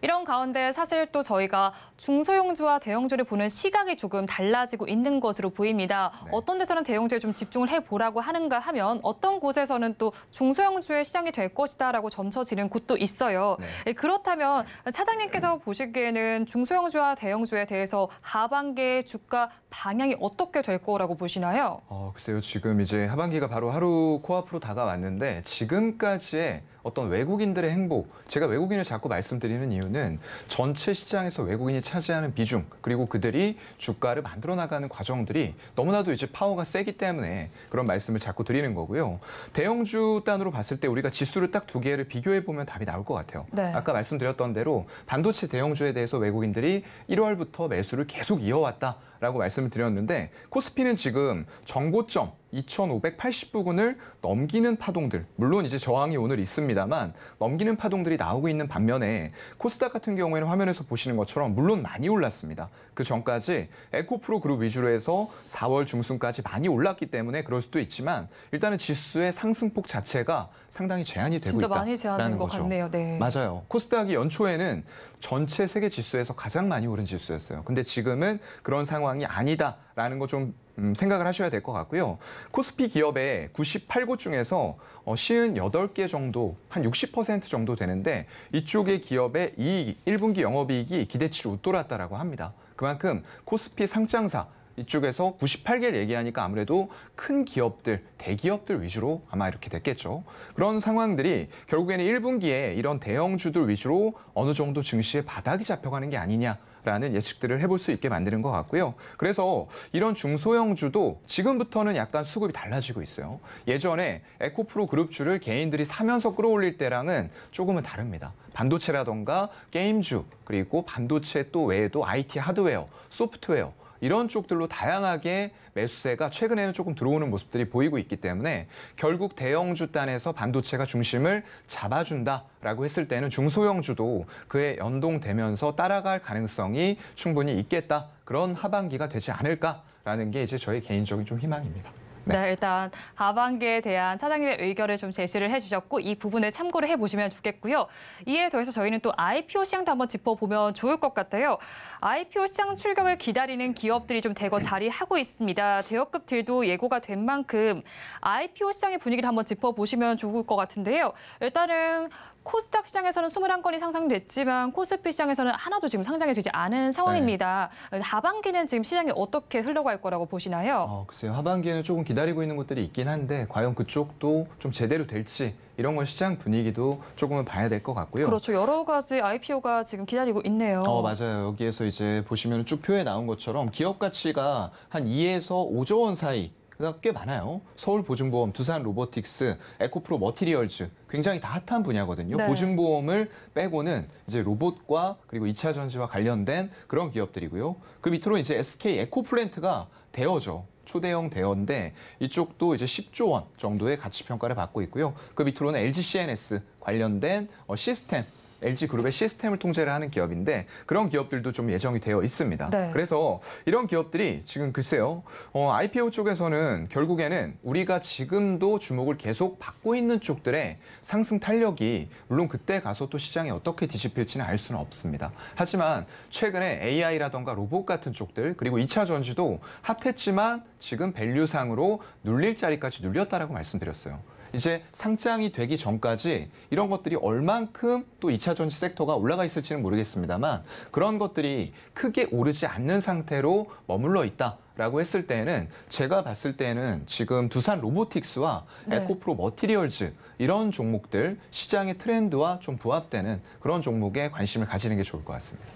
이런 가운데 사실 또 저희가 중소형주와 대형주를 보는 시각이 조금 달라지고 있는 것으로 보입니다. 네. 어떤 데서는 대형주에 좀 집중을 해보라고 하는가 하면 어떤 곳에서는 또 중소형주의 시장이 될 것이다라고 점쳐지는 곳도 있어요. 네. 예, 그렇다면 차장님께서 보시기에는 중소형주와 대형주에 대해서 하반기에 주가 방향이 어떻게 될 거라고 보시나요?
어, 글쎄요. 지금 이제 하반기가 바로 하루 코앞으로 다가왔는데 지금까지의 어떤 외국인들의 행복, 제가 외국인을 자꾸 말씀드리는 이유는 전체 시장에서 외국인이 차지하는 비중, 그리고 그들이 주가를 만들어 나가는 과정들이 너무나도 이제 파워가 세기 때문에 그런 말씀을 자꾸 드리는 거고요. 대형주 단으로 봤을 때 우리가 지수를 딱 두 개를 비교해 보면 답이 나올 것 같아요. 네. 아까 말씀드렸던 대로 반도체 대형주에 대해서 외국인들이 1월부터 매수를 계속 이어왔다. 라고 말씀을 드렸는데 코스피는 지금 정고점 2,580부근을 넘기는 파동들, 물론 이제 저항이 오늘 있습니다만 넘기는 파동들이 나오고 있는 반면에 코스닥 같은 경우에는 화면에서 보시는 것처럼 물론 많이 올랐습니다. 그 전까지 에코프로 그룹 위주로 해서 4월 중순까지 많이 올랐기 때문에 그럴 수도 있지만 일단은 지수의 상승폭 자체가 상당히 제한이 되고 있다라는 거죠. 같네요. 네. 맞아요. 코스닥이 연초에는 전체 세계 지수에서 가장 많이 오른 지수였어요. 근데 지금은 그런 상황이 아니다라는 거좀 음, 생각을 하셔야 될 것 같고요. 코스피 기업의 98곳 중에서 58개 어, 정도, 한 60% 정도 되는데 이쪽의 기업의 이익, 1분기 영업이익이 기대치를 웃돌았다라고 합니다. 그만큼 코스피 상장사, 이쪽에서 98개를 얘기하니까 아무래도 큰 기업들, 대기업들 위주로 아마 이렇게 됐겠죠. 그런 상황들이 결국에는 1분기에 이런 대형주들 위주로 어느 정도 증시의 바닥이 잡혀가는 게 아니냐. 라는 예측들을 해볼 수 있게 만드는 것 같고요. 그래서 이런 중소형주도 지금부터는 약간 수급이 달라지고 있어요. 예전에 에코프로 그룹주를 개인들이 사면서 끌어올릴 때랑은 조금은 다릅니다. 반도체라던가 게임주 그리고 반도체 또 외에도 IT 하드웨어, 소프트웨어 이런 쪽들로 다양하게 매수세가 최근에는 조금 들어오는 모습들이 보이고 있기 때문에 결국 대형주단에서 반도체가 중심을 잡아준다라고 했을 때는 중소형주도 그에 연동되면서 따라갈 가능성이 충분히 있겠다. 그런 하반기가 되지 않을까라는 게 이제 저의 개인적인 좀 희망입니다.
네. 네, 일단 하반기에 대한 차장님의 의견을 좀 제시를 해주셨고 이 부분을 참고를 해보시면 좋겠고요. 이에 더해서 저희는 또 IPO 시장도 한번 짚어보면 좋을 것 같아요. IPO 시장 출격을 기다리는 기업들이 좀 대거 자리하고 있습니다. 대여급 딜도 예고가 된 만큼 IPO 시장의 분위기를 한번 짚어보시면 좋을 것 같은데요. 일단은 코스닥 시장에서는 21건이 상상됐지만 코스피 시장에서는 하나도 지금 상장이 되지 않은 네. 상황입니다. 네. 하반기는 지금 시장이 어떻게 흘러갈 거라고 보시나요?
어, 글쎄요. 하반기에는 조금 기다리고 있는 것들이 있긴 한데 과연 그쪽도 좀 제대로 될지 이런 건 시장 분위기도 조금은 봐야 될 것 같고요.
그렇죠. 여러 가지 IPO가
지금 기다리고 있네요. 어, 맞아요. 여기에서 이제 보시면 쭉 표에 나온 것처럼 기업 가치가 한 2에서 5조 원 사이 꽤 많아요. 서울보증보험, 두산로보틱스, 에코프로 머티리얼즈 굉장히 다 핫한 분야거든요. 네. 보증보험을 빼고는 이제 로봇과 그리고 2차 전지와 관련된 그런 기업들이고요. 그 밑으로 이제 SK 에코플랜트가 대어죠. 초대형 대어인데 이쪽도 이제 10조 원 정도의 가치 평가를 받고 있고요. 그 밑으로는 LG CNS 관련된 시스템 LG 그룹의 시스템을 통제를 하는 기업인데 그런 기업들도 좀 예정이 되어 있습니다. 네. 그래서 이런 기업들이 지금 글쎄요. 어, IPO 쪽에서는 결국에는 우리가 지금도 주목을 계속 받고 있는 쪽들의 상승 탄력이 물론 그때 가서 또 시장이 어떻게 뒤집힐지는 알 수는 없습니다. 하지만 최근에 AI라던가 로봇 같은 쪽들 그리고 2차 전지도 핫했지만 지금 밸류상으로 눌릴 자리까지 눌렸다라고 말씀드렸어요. 이제 상장이 되기 전까지 이런 것들이 얼만큼 또 2차 전지 섹터가 올라가 있을지는 모르겠습니다만 그런 것들이 크게 오르지 않는 상태로 머물러 있다. 라고 했을 때에는 제가 봤을 때는 지금 두산 로보틱스와 네. 에코프로 머티리얼즈 이런 종목들 시장의 트렌드와 좀 부합되는 그런 종목에 관심을 가지는 게 좋을 것 같습니다.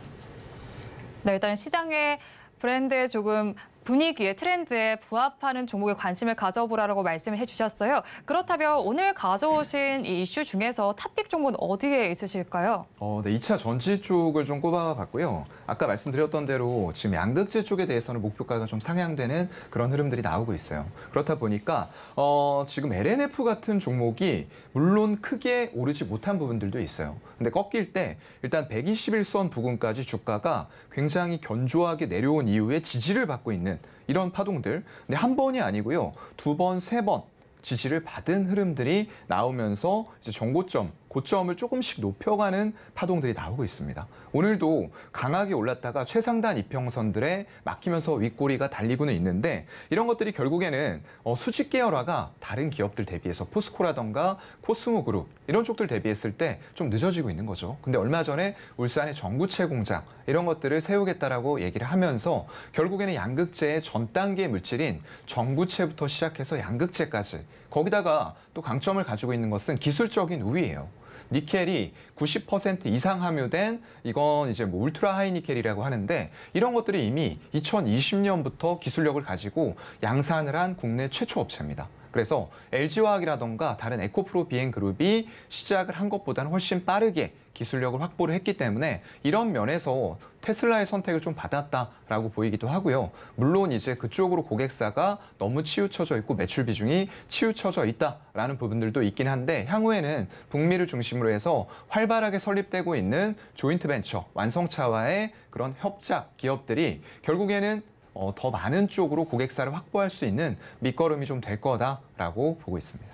네, 일단 시장의 브랜드에 조금 분위기에 트렌드에 부합하는 종목에 관심을 가져보라고 말씀을 해주셨어요. 그렇다면 오늘 가져오신 이 이슈 중에서 탑픽 종목은 어디에 있으실까요?
어, 네, 2차 전지 쪽을 좀 꼽아봤고요. 아까 말씀드렸던 대로 지금 양극재 쪽에 대해서는 목표가가 좀 상향되는 그런 흐름들이 나오고 있어요. 그렇다 보니까 어, 지금 LNF 같은 종목이 물론 크게 오르지 못한 부분들도 있어요. 근데 꺾일 때 일단 121선 부근까지 주가가 굉장히 견조하게 내려온 이후에 지지를 받고 있는 있는 이런 파동들. 근데 한 번이 아니고요. 두 번, 세 번 지지를 받은 흐름들이 나오면서 이제 정고점 고점을 조금씩 높여가는 파동들이 나오고 있습니다. 오늘도 강하게 올랐다가 최상단 이평선들에 막히면서 윗꼬리가 달리고는 있는데 이런 것들이 결국에는 어, 수직 계열화가 다른 기업들 대비해서 포스코라던가 코스모 그룹 이런 쪽들 대비했을 때 좀 늦어지고 있는 거죠. 근데 얼마 전에 울산의 전구체 공장 이런 것들을 세우겠다라고 얘기를 하면서 결국에는 양극재의 전 단계 물질인 전구체부터 시작해서 양극재까지 거기다가 또 강점을 가지고 있는 것은 기술적인 우위예요. 니켈이 90% 이상 함유된 이건 이제 뭐 울트라 하이 니켈이라고 하는데 이런 것들이 이미 2020년부터 기술력을 가지고 양산을 한 국내 최초 업체입니다. 그래서 LG화학이라던가 다른 에코프로 비행 그룹이 시작을 한 것보다는 훨씬 빠르게 기술력을 확보를 했기 때문에 이런 면에서 테슬라의 선택을 좀 받았다라고 보이기도 하고요. 물론 이제 그쪽으로 고객사가 너무 치우쳐져 있고 매출 비중이 치우쳐져 있다라는 부분들도 있긴 한데 향후에는 북미를 중심으로 해서 활발하게 설립되고 있는 조인트 벤처, 완성차와의 그런 협작 기업들이 결국에는 어, 더 많은 쪽으로 고객사를 확보할 수 있는 밑거름이 좀 될 거다라고 보고 있습니다.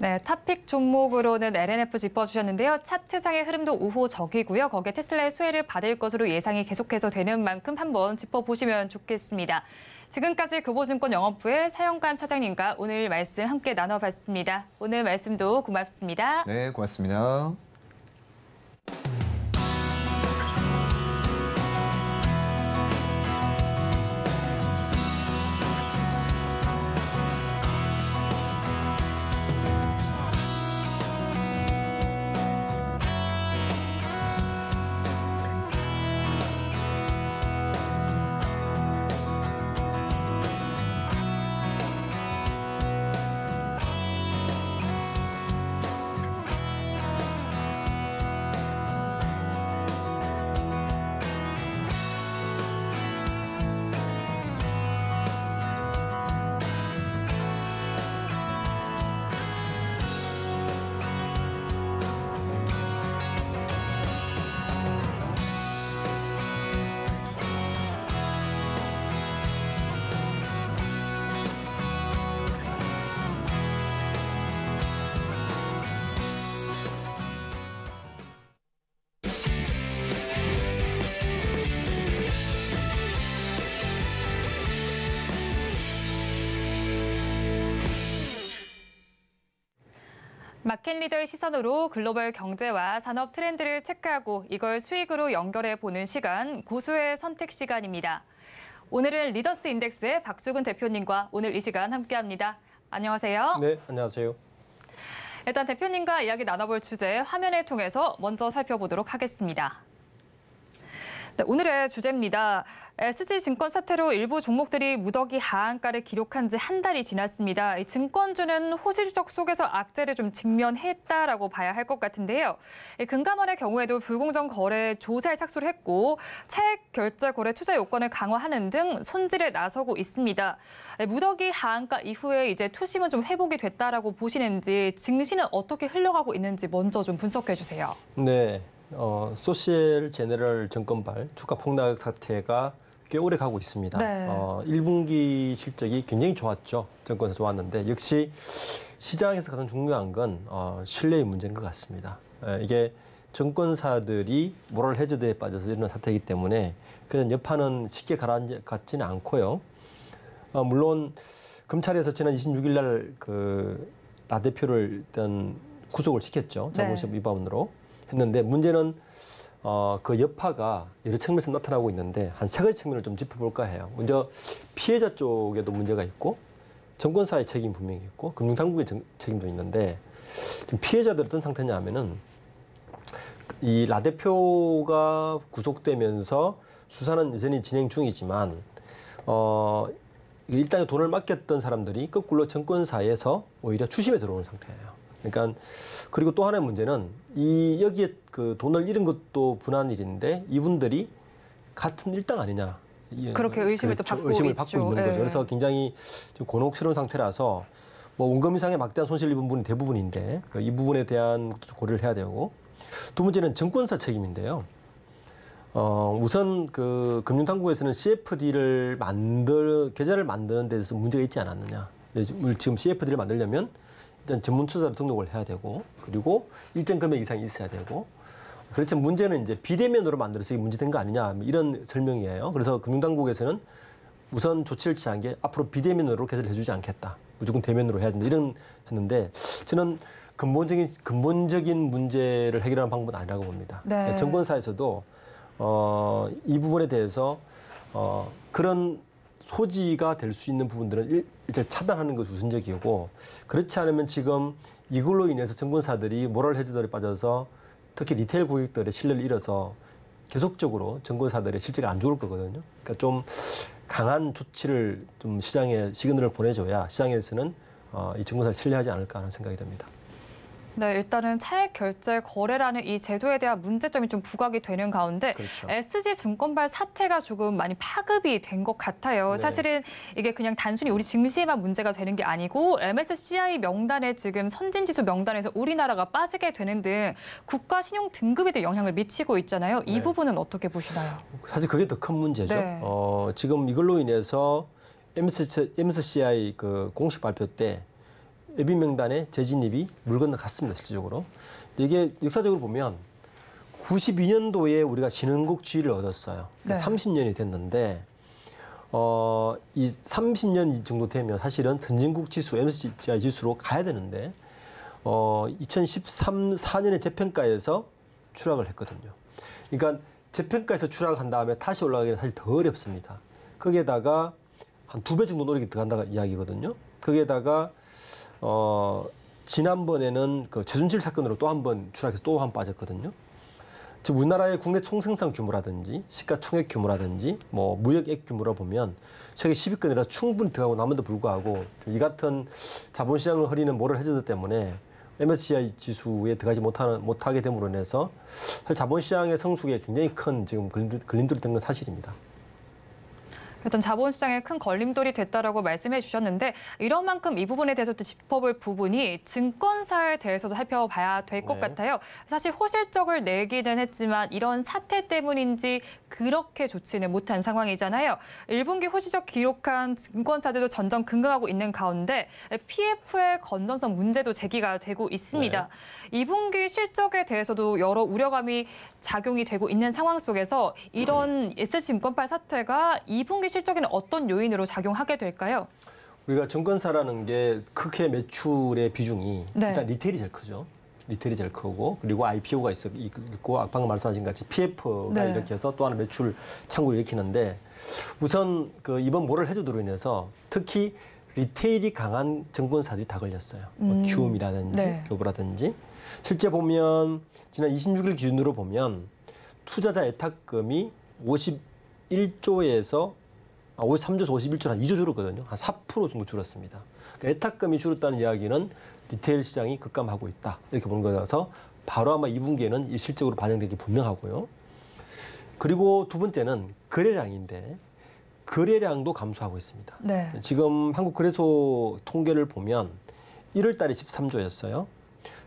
네, 탑픽 종목으로는 LNF 짚어주셨는데요. 차트상의 흐름도 우호적이고요. 거기에 테슬라의 수혜를 받을 것으로 예상이 계속해서 되는 만큼 한번 짚어보시면 좋겠습니다. 지금까지 교보증권 영업부의 사영관 차장님과 오늘 말씀 함께 나눠봤습니다. 오늘 말씀도 고맙습니다.
네, 고맙습니다.
마켓 리더의 시선으로 글로벌 경제와 산업 트렌드를 체크하고 이걸 수익으로 연결해 보는 시간, 고수의 선택 시간입니다. 오늘은 리더스 인덱스의 박수근 대표님과 오늘 이 시간 함께합니다. 안녕하세요.
네, 안녕하세요.
일단 대표님과 이야기 나눠볼 주제 화면을 통해서 먼저 살펴보도록 하겠습니다. 네, 오늘의 주제입니다. SG 증권 사태로 일부 종목들이 무더기 하한가를 기록한 지 한 달이 지났습니다. 이 증권주는 호실적 속에서 악재를 좀 직면했다라고 봐야 할 것 같은데요. 이 금감원의 경우에도 불공정 거래 조사에 착수를 했고 체액 결제 거래 투자 요건을 강화하는 등 손질에 나서고 있습니다. 무더기 하한가 이후에 이제 투심은 좀 회복이 됐다라고 보시는지 증시는 어떻게 흘러가고 있는지 먼저 좀 분석해 주세요.
네. 어, 소셜 제네럴 정권발 주가 폭락 사태가 꽤 오래 가고 있습니다. 네. 어, 1분기 실적이 굉장히 좋았죠. 정권에서 좋았는데 역시 시장에서 가장 중요한 건 어, 신뢰의 문제인 것 같습니다. 에, 예, 이게 정권사들이 모럴 해저드에 빠져서 이런 사태이기 때문에 그냥 여파는 쉽게 가라앉지는 않고요. 어, 물론 검찰에서 지난 26일 날그라 대표를 일단 구속을 시켰죠. 자보시법 네. 위반으로. 했는데 문제는 어, 그 여파가 여러 측면에서 나타나고 있는데 한 세 가지 측면을 좀 짚어볼까 해요. 먼저 피해자 쪽에도 문제가 있고 정권사의 책임 분명히 있고 금융당국의 정, 책임도 있는데 지금 피해자들 어떤 상태냐 하면은 이라 대표가 구속되면서 수사는 여전히 진행 중이지만 어, 일단 돈을 맡겼던 사람들이 거꾸로 정권사에서 오히려 추심에 들어오는 상태예요. 그러니까 그리고 또 하나의 문제는 이 여기에 그 돈을 잃은 것도 분한 일인데 이분들이 같은 일당 아니냐. 그렇게 그 의심을 그, 또 받고, 의심을 받고 있는 거죠. 네. 그래서 굉장히 지 곤혹스러운 상태라서 뭐 원금 이상의 막대한 손실 입은 분이 대부분인데 그 이 부분에 대한 것도 좀 고려를 해야 되고 두 번째는 증권사 책임인데요. 어, 우선 그 금융당국에서는 CFD를 만들 계좌를 만드는 데 대해서 문제가 있지 않았느냐. 네, 지금 CFD를 만들려면 일단 전문 투자로 등록을 해야 되고 그리고 일정 금액 이상이 있어야 되고 그렇지만 문제는 이제 비대면으로 만들어서 이게 문제된 거 아니냐 뭐 이런 설명이에요. 그래서 금융당국에서는 우선 조치를 취한 게 앞으로 비대면으로 개설을 해주지 않겠다. 무조건 대면으로 해야 된다 이런 했는데 저는 근본적인 근본적인 문제를 해결하는 방법은 아니라고 봅니다. 네. 정권사에서도 어, 이 부분에 대해서 어, 그런 소지가 될 수 있는 부분들은 일절 차단하는 것이 우선적이고 그렇지 않으면 지금 이걸로 인해서 증권사들이 모랄 해저들에 빠져서 특히 리테일 고객들의 신뢰를 잃어서 계속적으로 증권사들의 실제가 안 좋을 거거든요. 그러니까 좀 강한 조치를 좀 시장에 시그널을 보내줘야 시장에서는 어, 이 증권사를 신뢰하지 않을까 하는 생각이 듭니다.
네, 일단은 차액 결제 거래라는 이 제도에 대한 문제점이 좀 부각이 되는 가운데 그렇죠. SG 증권발 사태가 조금 많이 파급이 된 것 같아요. 네. 사실은 이게 그냥 단순히 우리 증시에만 문제가 되는 게 아니고 MSCI 명단에 지금 선진지수 명단에서 우리나라가 빠지게 되는 등 국가 신용 등급에도 영향을 미치고 있잖아요. 이 네. 부분은 어떻게 보시나요?
사실 그게 더 큰 문제죠. 네. 어, 지금 이걸로 인해서 MSCI 그 공식 발표 때 예비 명단에 재진입이 물 건너갔습니다 실질적으로. 이게 역사적으로 보면 92년도에 우리가 진흥국지위를 얻었어요. 그러니까 네. 30년이 됐는데 어, 이 30년 정도 되면 사실은 선진국 지수, MSCI 지수로 가야 되는데 어, 2013, 4년에 재평가에서 추락을 했거든요. 그러니까 재평가에서 추락한 다음에 다시 올라가기는 사실 더 어렵습니다. 거기에다가 한 두 배 정도 노력이 들어간다는 이야기거든요. 거기에다가 어, 지난번에는 그 최순실 사건으로 또 한 번 추락해서 또 한 번 빠졌거든요. 즉 우리나라의 국내 총생산 규모라든지 시가총액 규모라든지 뭐 무역액 규모로 보면 세계 10위권이라 충분히 들어가고 남은도 불구하고 그 이 같은 자본시장을 흐리는 모를 해저드 때문에 MSCI 지수에 들어가지 못하는, 못하게 됨으로 인해서 자본시장의 성숙에 굉장히 큰 지금 걸림돌이 된 건 사실입니다.
일단 자본시장에 큰 걸림돌이 됐다라고 말씀해 주셨는데 이런 만큼 이 부분에 대해서 도 짚어볼 부분이 증권사에 대해서도 살펴봐야 될것 네. 같아요. 사실 호실적을 내기는 했지만 이런 사태 때문인지 그렇게 좋지는 못한 상황이잖아요. 1분기 호시적 기록한 증권사들도 전전 긍긍하고 있는 가운데 PF의 건전성 문제도 제기가 되고 있습니다. 네. 2분기 실적에 대해서도 여러 우려감이 작용이 되고 있는 상황 속에서 이런 네. S증권발 사태가 2분기 실적에는 어떤 요인으로 작용하게 될까요?
우리가 정권사라는 게 크게 매출의 비중이 네. 일단 리테일이 제일 크죠. 리테일이 제일 크고 그리고 IPO가 있고 방금 말씀하신 같이 PF가 네. 이렇게 해서 또 하나 매출 창구를 일으키는데 우선 그 이번 모를 해저드로 인해서 특히 리테일이 강한 증권사들이 다 걸렸어요. 뭐 음. 뭐 키움이라든지 네. 교부라든지 실제 보면 지난 26일 기준으로 보면 투자자 예탁금이 51조에서 아, 53조에서 51조로 한 2조 줄었거든요. 한 4% 정도 줄었습니다. 그러니까 예탁금이 줄었다는 이야기는 디테일 시장이 급감하고 있다. 이렇게 보는 거라서 바로 아마 2분기에는 실적으로 반영될 게 분명하고요. 그리고 두 번째는 거래량인데 거래량도 감소하고 있습니다. 네. 지금 한국 거래소 통계를 보면 1월 달에 13조였어요.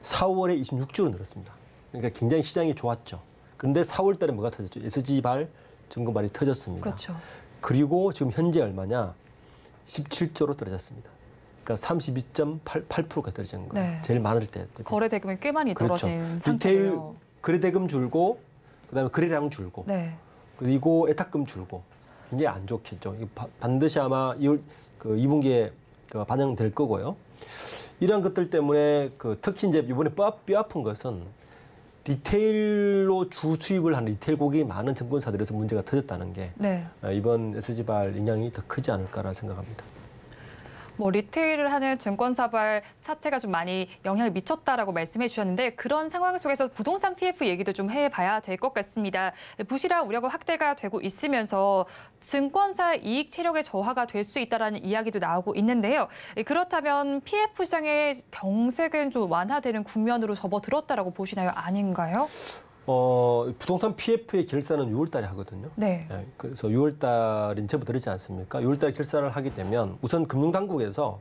4월에 26조로 늘었습니다. 그러니까 굉장히 시장이 좋았죠. 그런데 4월 달에 뭐가 터졌죠? SG 발, 증거발이 터졌습니다. 그렇죠. 그리고 지금 현재 얼마냐? 17조로 떨어졌습니다. 그러니까 32.88%가 떨어진 거예요. 네. 제일 많을 때. 거래
대금이 꽤 많이 그렇죠. 떨어진 상태예요.
거래 대금 줄고 그다음에 거래량 줄고 네. 그리고 예탁금 줄고 굉장히 안 좋겠죠. 반드시 아마 2월 그 2분기에 그 반영될 거고요. 이런 것들 때문에 그 특히 이제 이번에 뼈, 뼈 아픈 것은 리테일로 주 수입을 하는 리테일 고객이 많은 증권사들에서 문제가 터졌다는 게 네. 어, 이번 SG발 인향이더 크지 않을까라 생각합니다.
뭐 리테일을 하는 증권사발 사태가 좀 많이 영향을 미쳤다라고 말씀해 주셨는데 그런 상황 속에서 부동산 PF 얘기도 좀 해봐야 될 것 같습니다. 부실화 우려가 확대가 되고 있으면서 증권사 이익 체력의 저하가 될 수 있다라는 이야기도 나오고 있는데요. 그렇다면 PF 시장의 경색은 좀 완화되는 국면으로 접어들었다라고 보시나요? 아닌가요?
어, 부동산 PF의 결산은 6월달에 하거든요. 네. 예, 그래서 6월달인 제부 들었지 않습니까? 6월달 결산을 하게 되면 우선 금융당국에서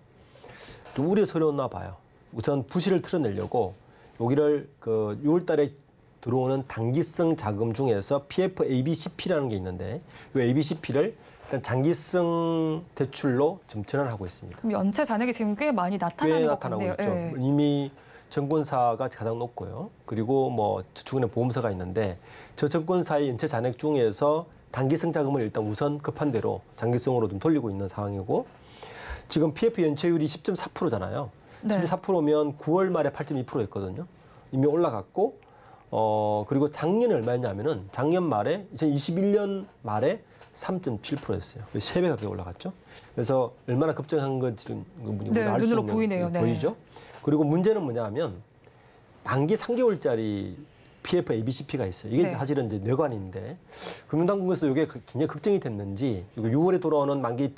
좀 우려스러웠나 봐요. 우선 부실을 틀어내려고 여기를 그 6월달에 들어오는 단기성 자금 중에서 PF ABCP라는 게 있는데 이 ABCP를 일단 장기성 대출로 좀 전환하고 있습니다. 그럼
연체 잔액이 지금 꽤 많이 나타나는 꽤 나타나고 건데요. 있죠. 네.
이미 증권사가 가장 높고요. 그리고 뭐 저축은행 보험사가 있는데 저 증권사의 연체 잔액 중에서 단기성 자금을 일단 우선 급한 대로 장기성으로 좀 돌리고 있는 상황이고 지금 PF 연체율이 10.4%잖아요. 네. 10.4%면 9월 말에 8.2%였거든요. 이미 올라갔고 어 그리고 작년에 얼마였냐면은 작년 말에 2021년 말에 3.7%였어요. 그 세배 가까이 올라갔죠. 그래서 얼마나 급증한 건지 네, 우리가 알수 눈으로 보이네요. 네. 보이죠. 그리고 문제는 뭐냐 하면 만기 3개월짜리 PF ABCP가 있어요. 이게 네. 사실은 이제 뇌관인데 금융당국에서 이게 굉장히 걱정이 됐는지 그리 6월에 돌아오는 만기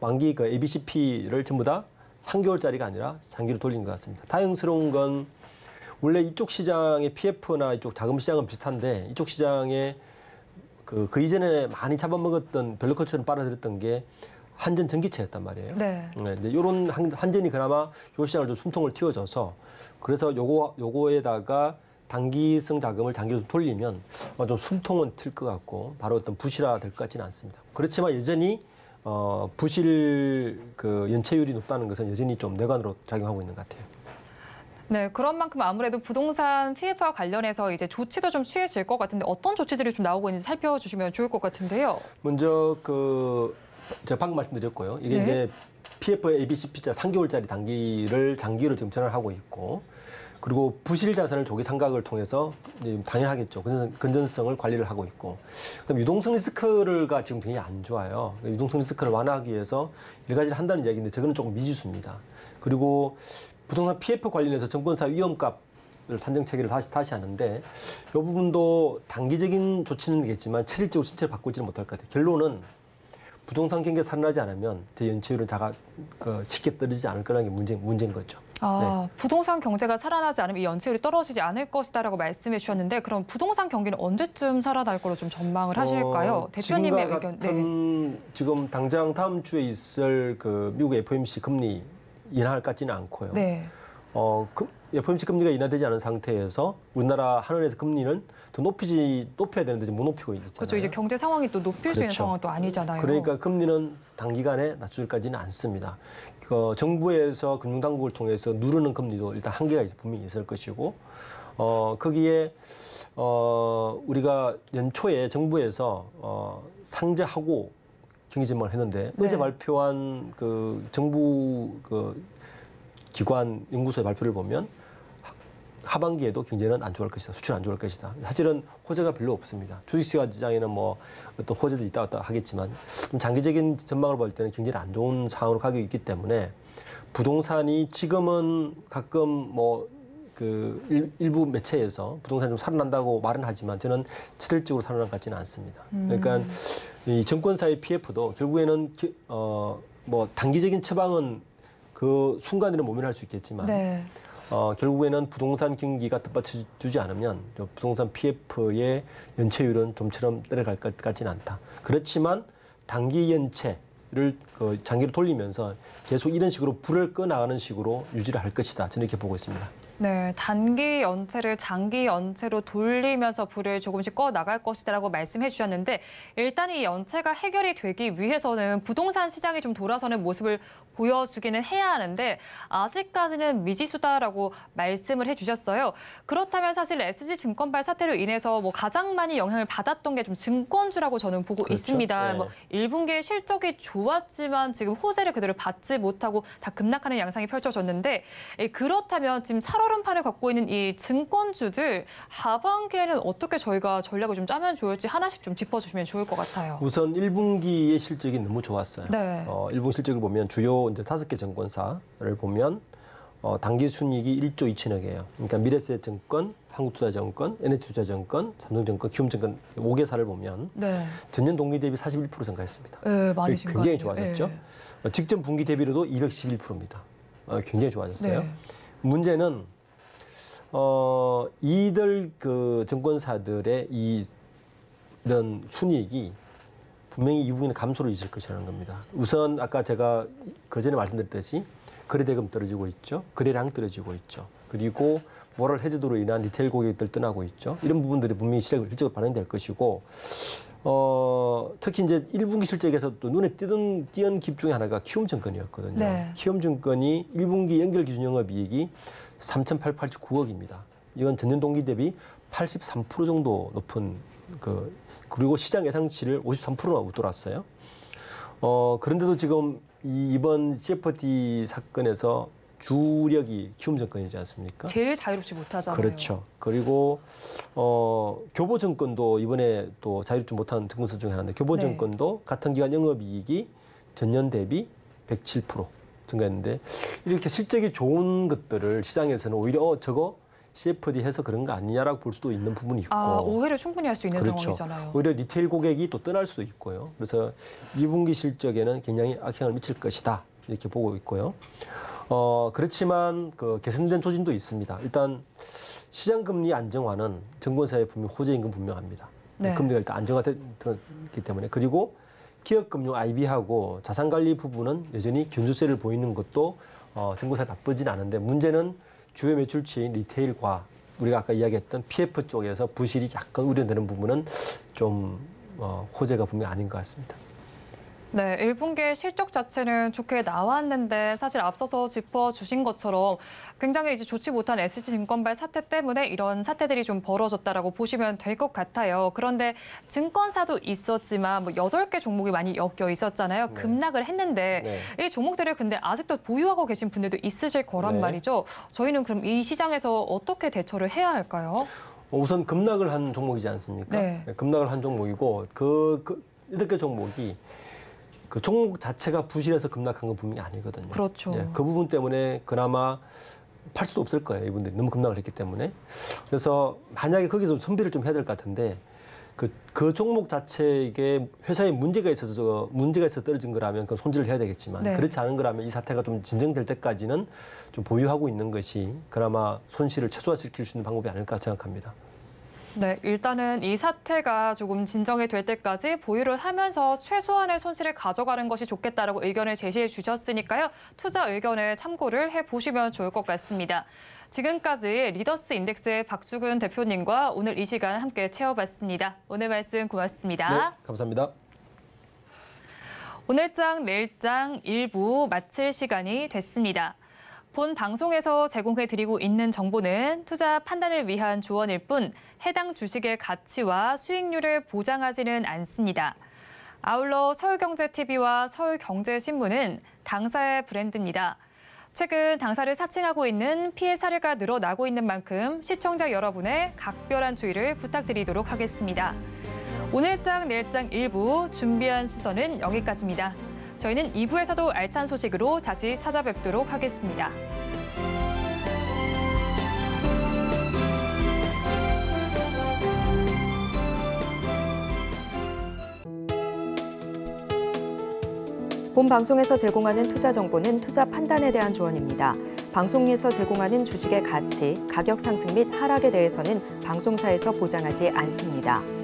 만기 그 ABCP를 전부 다 3개월짜리가 아니라 장기로 돌린 것 같습니다. 다행스러운 건 원래 이쪽 시장의 PF나 이쪽 자금 시장은 비슷한데 이쪽 시장에 그, 그 이전에 많이 잡아먹었던 별로커처럼 빨아들였던 게 한전 전기차였단 말이에요. 네. 네근런 한전이 그나마 요 시장을 좀 숨통을 틔워줘서 그래서 요거 요거에다가 단기성 자금을 장기로 돌리면 좀 숨통은 틀 것 같고 바로 어떤 부실화 될것 같지는 않습니다. 그렇지만 여전히 어, 부실 그 연체율이 높다는 것은 여전히 좀 내관으로 작용하고 있는 것 같아요.
네, 그런 만큼 아무래도 부동산 PF와 관련해서 이제 조치도 좀 취해질 것 같은데 어떤 조치들이 좀 나오고 있는지 살펴주시면 좋을 것 같은데요.
먼저 그 제가 방금 말씀드렸고요. 이게 네. 이제 PF ABC 피자 3개월짜리 단기를 장기로 지금 전환하고 있고 그리고 부실 자산을 조기 상각을 통해서 당연하겠죠. 근전성, 을 관리를 하고 있고 그다음 유동성 리스크를가 지금 굉장히 안 좋아요. 그러니까 유동성 리스크를 완화하기 위해서 여러 가지를 한다는 이야기인데 저거는 조금 미지수입니다. 그리고 부동산 PF 관련해서 정권사 위험값 을 산정 체계를 다시 다시 하는데 이 부분도 단기적인 조치는 되겠지만 체질적으로 신체를 바꾸지는 못할 것 같아요. 결론은 부동산 경기 살아나지 않으면 제 연체율은 자가 그 쉽게 떨어지지 않을 거라는 게 문제, 문제인 거죠.
아, 네. 부동산 경제가 살아나지 않으면 이 연체율이 떨어지지 않을 것이다라고 말씀해 주셨는데 그럼 부동산 경기는 언제쯤 살아날 거로 좀 전망을 어, 하실까요? 어, 대표님의 의견.
네. 지금 당장 다음 주에 있을 그 미국 FOMC 금리 인하할까지는 않고요. 네. 어, 그, FOMC 예, 금리가 인하되지 않은 상태에서 우리나라 한원에서 금리는 더 높이지 높여야 되는데 지금 못 높이고 있잖아요. 그렇죠.
이제 경제 상황이 또 높일 그렇죠. 수 있는 그렇죠. 상황도 아니잖아요. 그러니까
금리는 단기간에 낮출까지는 않습니다. 그 정부에서 금융당국을 통해서 누르는 금리도 일단 한계가 분명히 있을 것이고 어 거기에 어 우리가 연초에 정부에서 어상재하고 경기 전망을 했는데 네. 어제 발표한 그 정부 그 기관 연구소의 발표를 보면 하반기에도 경제는 안 좋을 것이다. 수출 안 좋을 것이다. 사실은 호재가 별로 없습니다. 주식시장에는 뭐 어떤 호재도 있다 왔다 하겠지만 좀 장기적인 전망을 볼 때는 경제는 안 좋은 상황으로 가고 있기 때문에 부동산이 지금은 가끔 뭐 그 일부 매체에서 부동산 이좀 살아난다고 말은 하지만 저는 치질적으로 살아난 것 같지는 않습니다. 음. 그러니까 이 정권사의 PF도 결국에는 어 뭐 단기적인 처방은 그 순간에는 모면할 수 있겠지만 네. 어, 결국에는 부동산 경기가 뜻받쳐주지 않으면 부동산 PF의 연체율은 좀처럼 내려갈 것 같지는 않다. 그렇지만 단기 연체를 그 장기로 돌리면서 계속 이런 식으로 불을 끄나가는 식으로 유지를 할 것이다. 저는 이렇게 보고 있습니다.
네, 단기 연체를 장기 연체로 돌리면서 불을 조금씩 꺼 나갈 것이라고 말씀해 주셨는데 일단 이 연체가 해결이 되기 위해서는 부동산 시장이 좀 돌아서는 모습을 보여주기는 해야 하는데 아직까지는 미지수다라고 말씀을 해주셨어요. 그렇다면 사실 SG 증권발 사태로 인해서 뭐 가장 많이 영향을 받았던 게 좀 증권주라고 저는 보고 그렇죠. 있습니다. 네. 뭐 1분기에 실적이 좋았지만 지금 호재를 그대로 받지 못하고 다 급락하는 양상이 펼쳐졌는데 예, 그렇다면 지금 3월 살얼음판을 갖고 있는 이 증권주들 하반기에는 어떻게 저희가 전략을 좀 짜면 좋을지 하나씩 좀 짚어주시면 좋을 것 같아요.
우선 1분기의 실적이 너무 좋았어요. 네. 어, 1분기 실적을 보면 주요 이제 다섯 개 증권사를 보면 어, 단기 순이익이 1조 2천억이에요. 그러니까 미래세증권, 한국투자증권, NH투자증권, 삼성증권, 키움증권 5개사를 보면 네. 전년 동기 대비 41% 증가했습니다. 네, 많이 증가. 굉장히 좋아졌죠. 네. 어, 직전 분기 대비로도 211%입니다. 어, 굉장히 좋아졌어요. 네. 문제는 어, 이들 그 정권사들의 이 이런 순이익이 분명히 이후에는 감소로 있을 것이라는 겁니다. 우선 아까 제가 그 전에 말씀드렸듯이 거래대금 떨어지고 있죠. 거래량 떨어지고 있죠. 그리고 모럴 해제도로 인한 리테일 고객들 떠나고 있죠. 이런 부분들이 분명히 시장을 실적으로 반영될 것이고, 어, 특히 이제 1분기 실적에서 또 눈에 띄던, 띄은 깁 중에 하나가 키움증권이었거든요. 네. 키움증권이 1분기 연결 기준 영업이익이 3,889억입니다. 이건 전년 동기 대비 83% 정도 높은 그 그리고 시장 예상치를 53%나 웃돌았어요. 어 그런데도 지금 이 이번 제퍼디 사건에서 주력이 키움 정권이지 않습니까?
제일 자유롭지 못하잖아요. 그렇죠.
그리고 어, 교보 정권도 이번에 또 자유롭지 못한 증권사 중에 하나인데 교보 네. 정권도 같은 기간 영업이익이 전년 대비 107% 증가했는데 이렇게 실적이 좋은 것들을 시장에서는 오히려 어, 저거 CFD 해서 그런 거 아니냐라고 볼 수도 있는 부분이 있고 아, 오해를
충분히 할 수 있는 그렇죠. 상황이잖아요. 오히려
리테일 고객이 또 떠날 수도 있고요. 그래서 2분기 실적에는 굉장히 악영향을 미칠 것이다 이렇게 보고 있고요. 어, 그렇지만 그 개선된 조짐도 있습니다. 일단 시장 금리 안정화는 증권사의 분명 호재 인건 분명합니다. 네. 금리가 일단 안정화됐기 때문에 그리고 기업금융 IB하고 자산관리 부분은 여전히 견주세를 보이는 것도 어, 증권사 나쁘진 않은데 문제는 주요 매출치인 리테일과 우리가 아까 이야기했던 PF 쪽에서 부실이 약간 우려되는 부분은 좀 어, 호재가 분명 아닌 것 같습니다.
네, 1분기 실적 자체는 좋게 나왔는데 사실 앞서서 짚어주신 것처럼 굉장히 이제 좋지 못한 SG증권발 사태 때문에 이런 사태들이 좀 벌어졌다라고 보시면 될 것 같아요. 그런데 증권사도 있었지만 뭐 8개 종목이 많이 엮여 있었잖아요. 네. 급락을 했는데 네. 이 종목들을 근데 아직도 보유하고 계신 분들도 있으실 거란 네. 말이죠. 저희는 그럼 이 시장에서 어떻게 대처를 해야 할까요?
어, 우선 급락을 한 종목이지 않습니까? 네. 네, 급락을 한 종목이고 그, 그이렇 종목이 그 종목 자체가 부실해서 급락한 건 분명히 아니거든요. 그렇죠. 네, 그 부분 때문에 그나마 팔 수도 없을 거예요. 이분들이 너무 급락을 했기 때문에. 그래서 만약에 거기서 선비를 좀 해야 될 것 같은데 그, 그 종목 자체에 게 회사에 문제가 있어서 저 문제가 있어 떨어진 거라면 그 손질을 해야 되겠지만 네. 그렇지 않은 거라면 이 사태가 좀 진정될 때까지는 좀 보유하고 있는 것이 그나마 손실을 최소화시킬 수 있는 방법이 아닐까 생각합니다.
네, 일단은 이 사태가 조금 진정이 될 때까지 보유를 하면서 최소한의 손실을 가져가는 것이 좋겠다라고 의견을 제시해 주셨으니까요. 투자 의견을 참고를 해보시면 좋을 것 같습니다. 지금까지 리더스 인덱스의 박수근 대표님과 오늘 이 시간 함께 채워봤습니다. 오늘 말씀 고맙습니다. 네, 감사합니다. 오늘장, 내일장 일부 마칠 시간이 됐습니다. 본 방송에서 제공해드리고 있는 정보는 투자 판단을 위한 조언일 뿐 해당 주식의 가치와 수익률을 보장하지는 않습니다. 아울러 서울경제TV와 서울경제신문은 당사의 브랜드입니다. 최근 당사를 사칭하고 있는 피해 사례가 늘어나고 있는 만큼 시청자 여러분의 각별한 주의를 부탁드리도록 하겠습니다. 오늘장 내일장 일부 준비한 수서는 여기까지입니다. 저희는 2부에서도 알찬 소식으로 다시 찾아뵙도록 하겠습니다.
본 방송에서 제공하는 투자 정보는 투자 판단에 대한 조언입니다. 방송에서 제공하는 주식의 가치, 가격 상승 및 하락에 대해서는 방송사에서 보장하지 않습니다.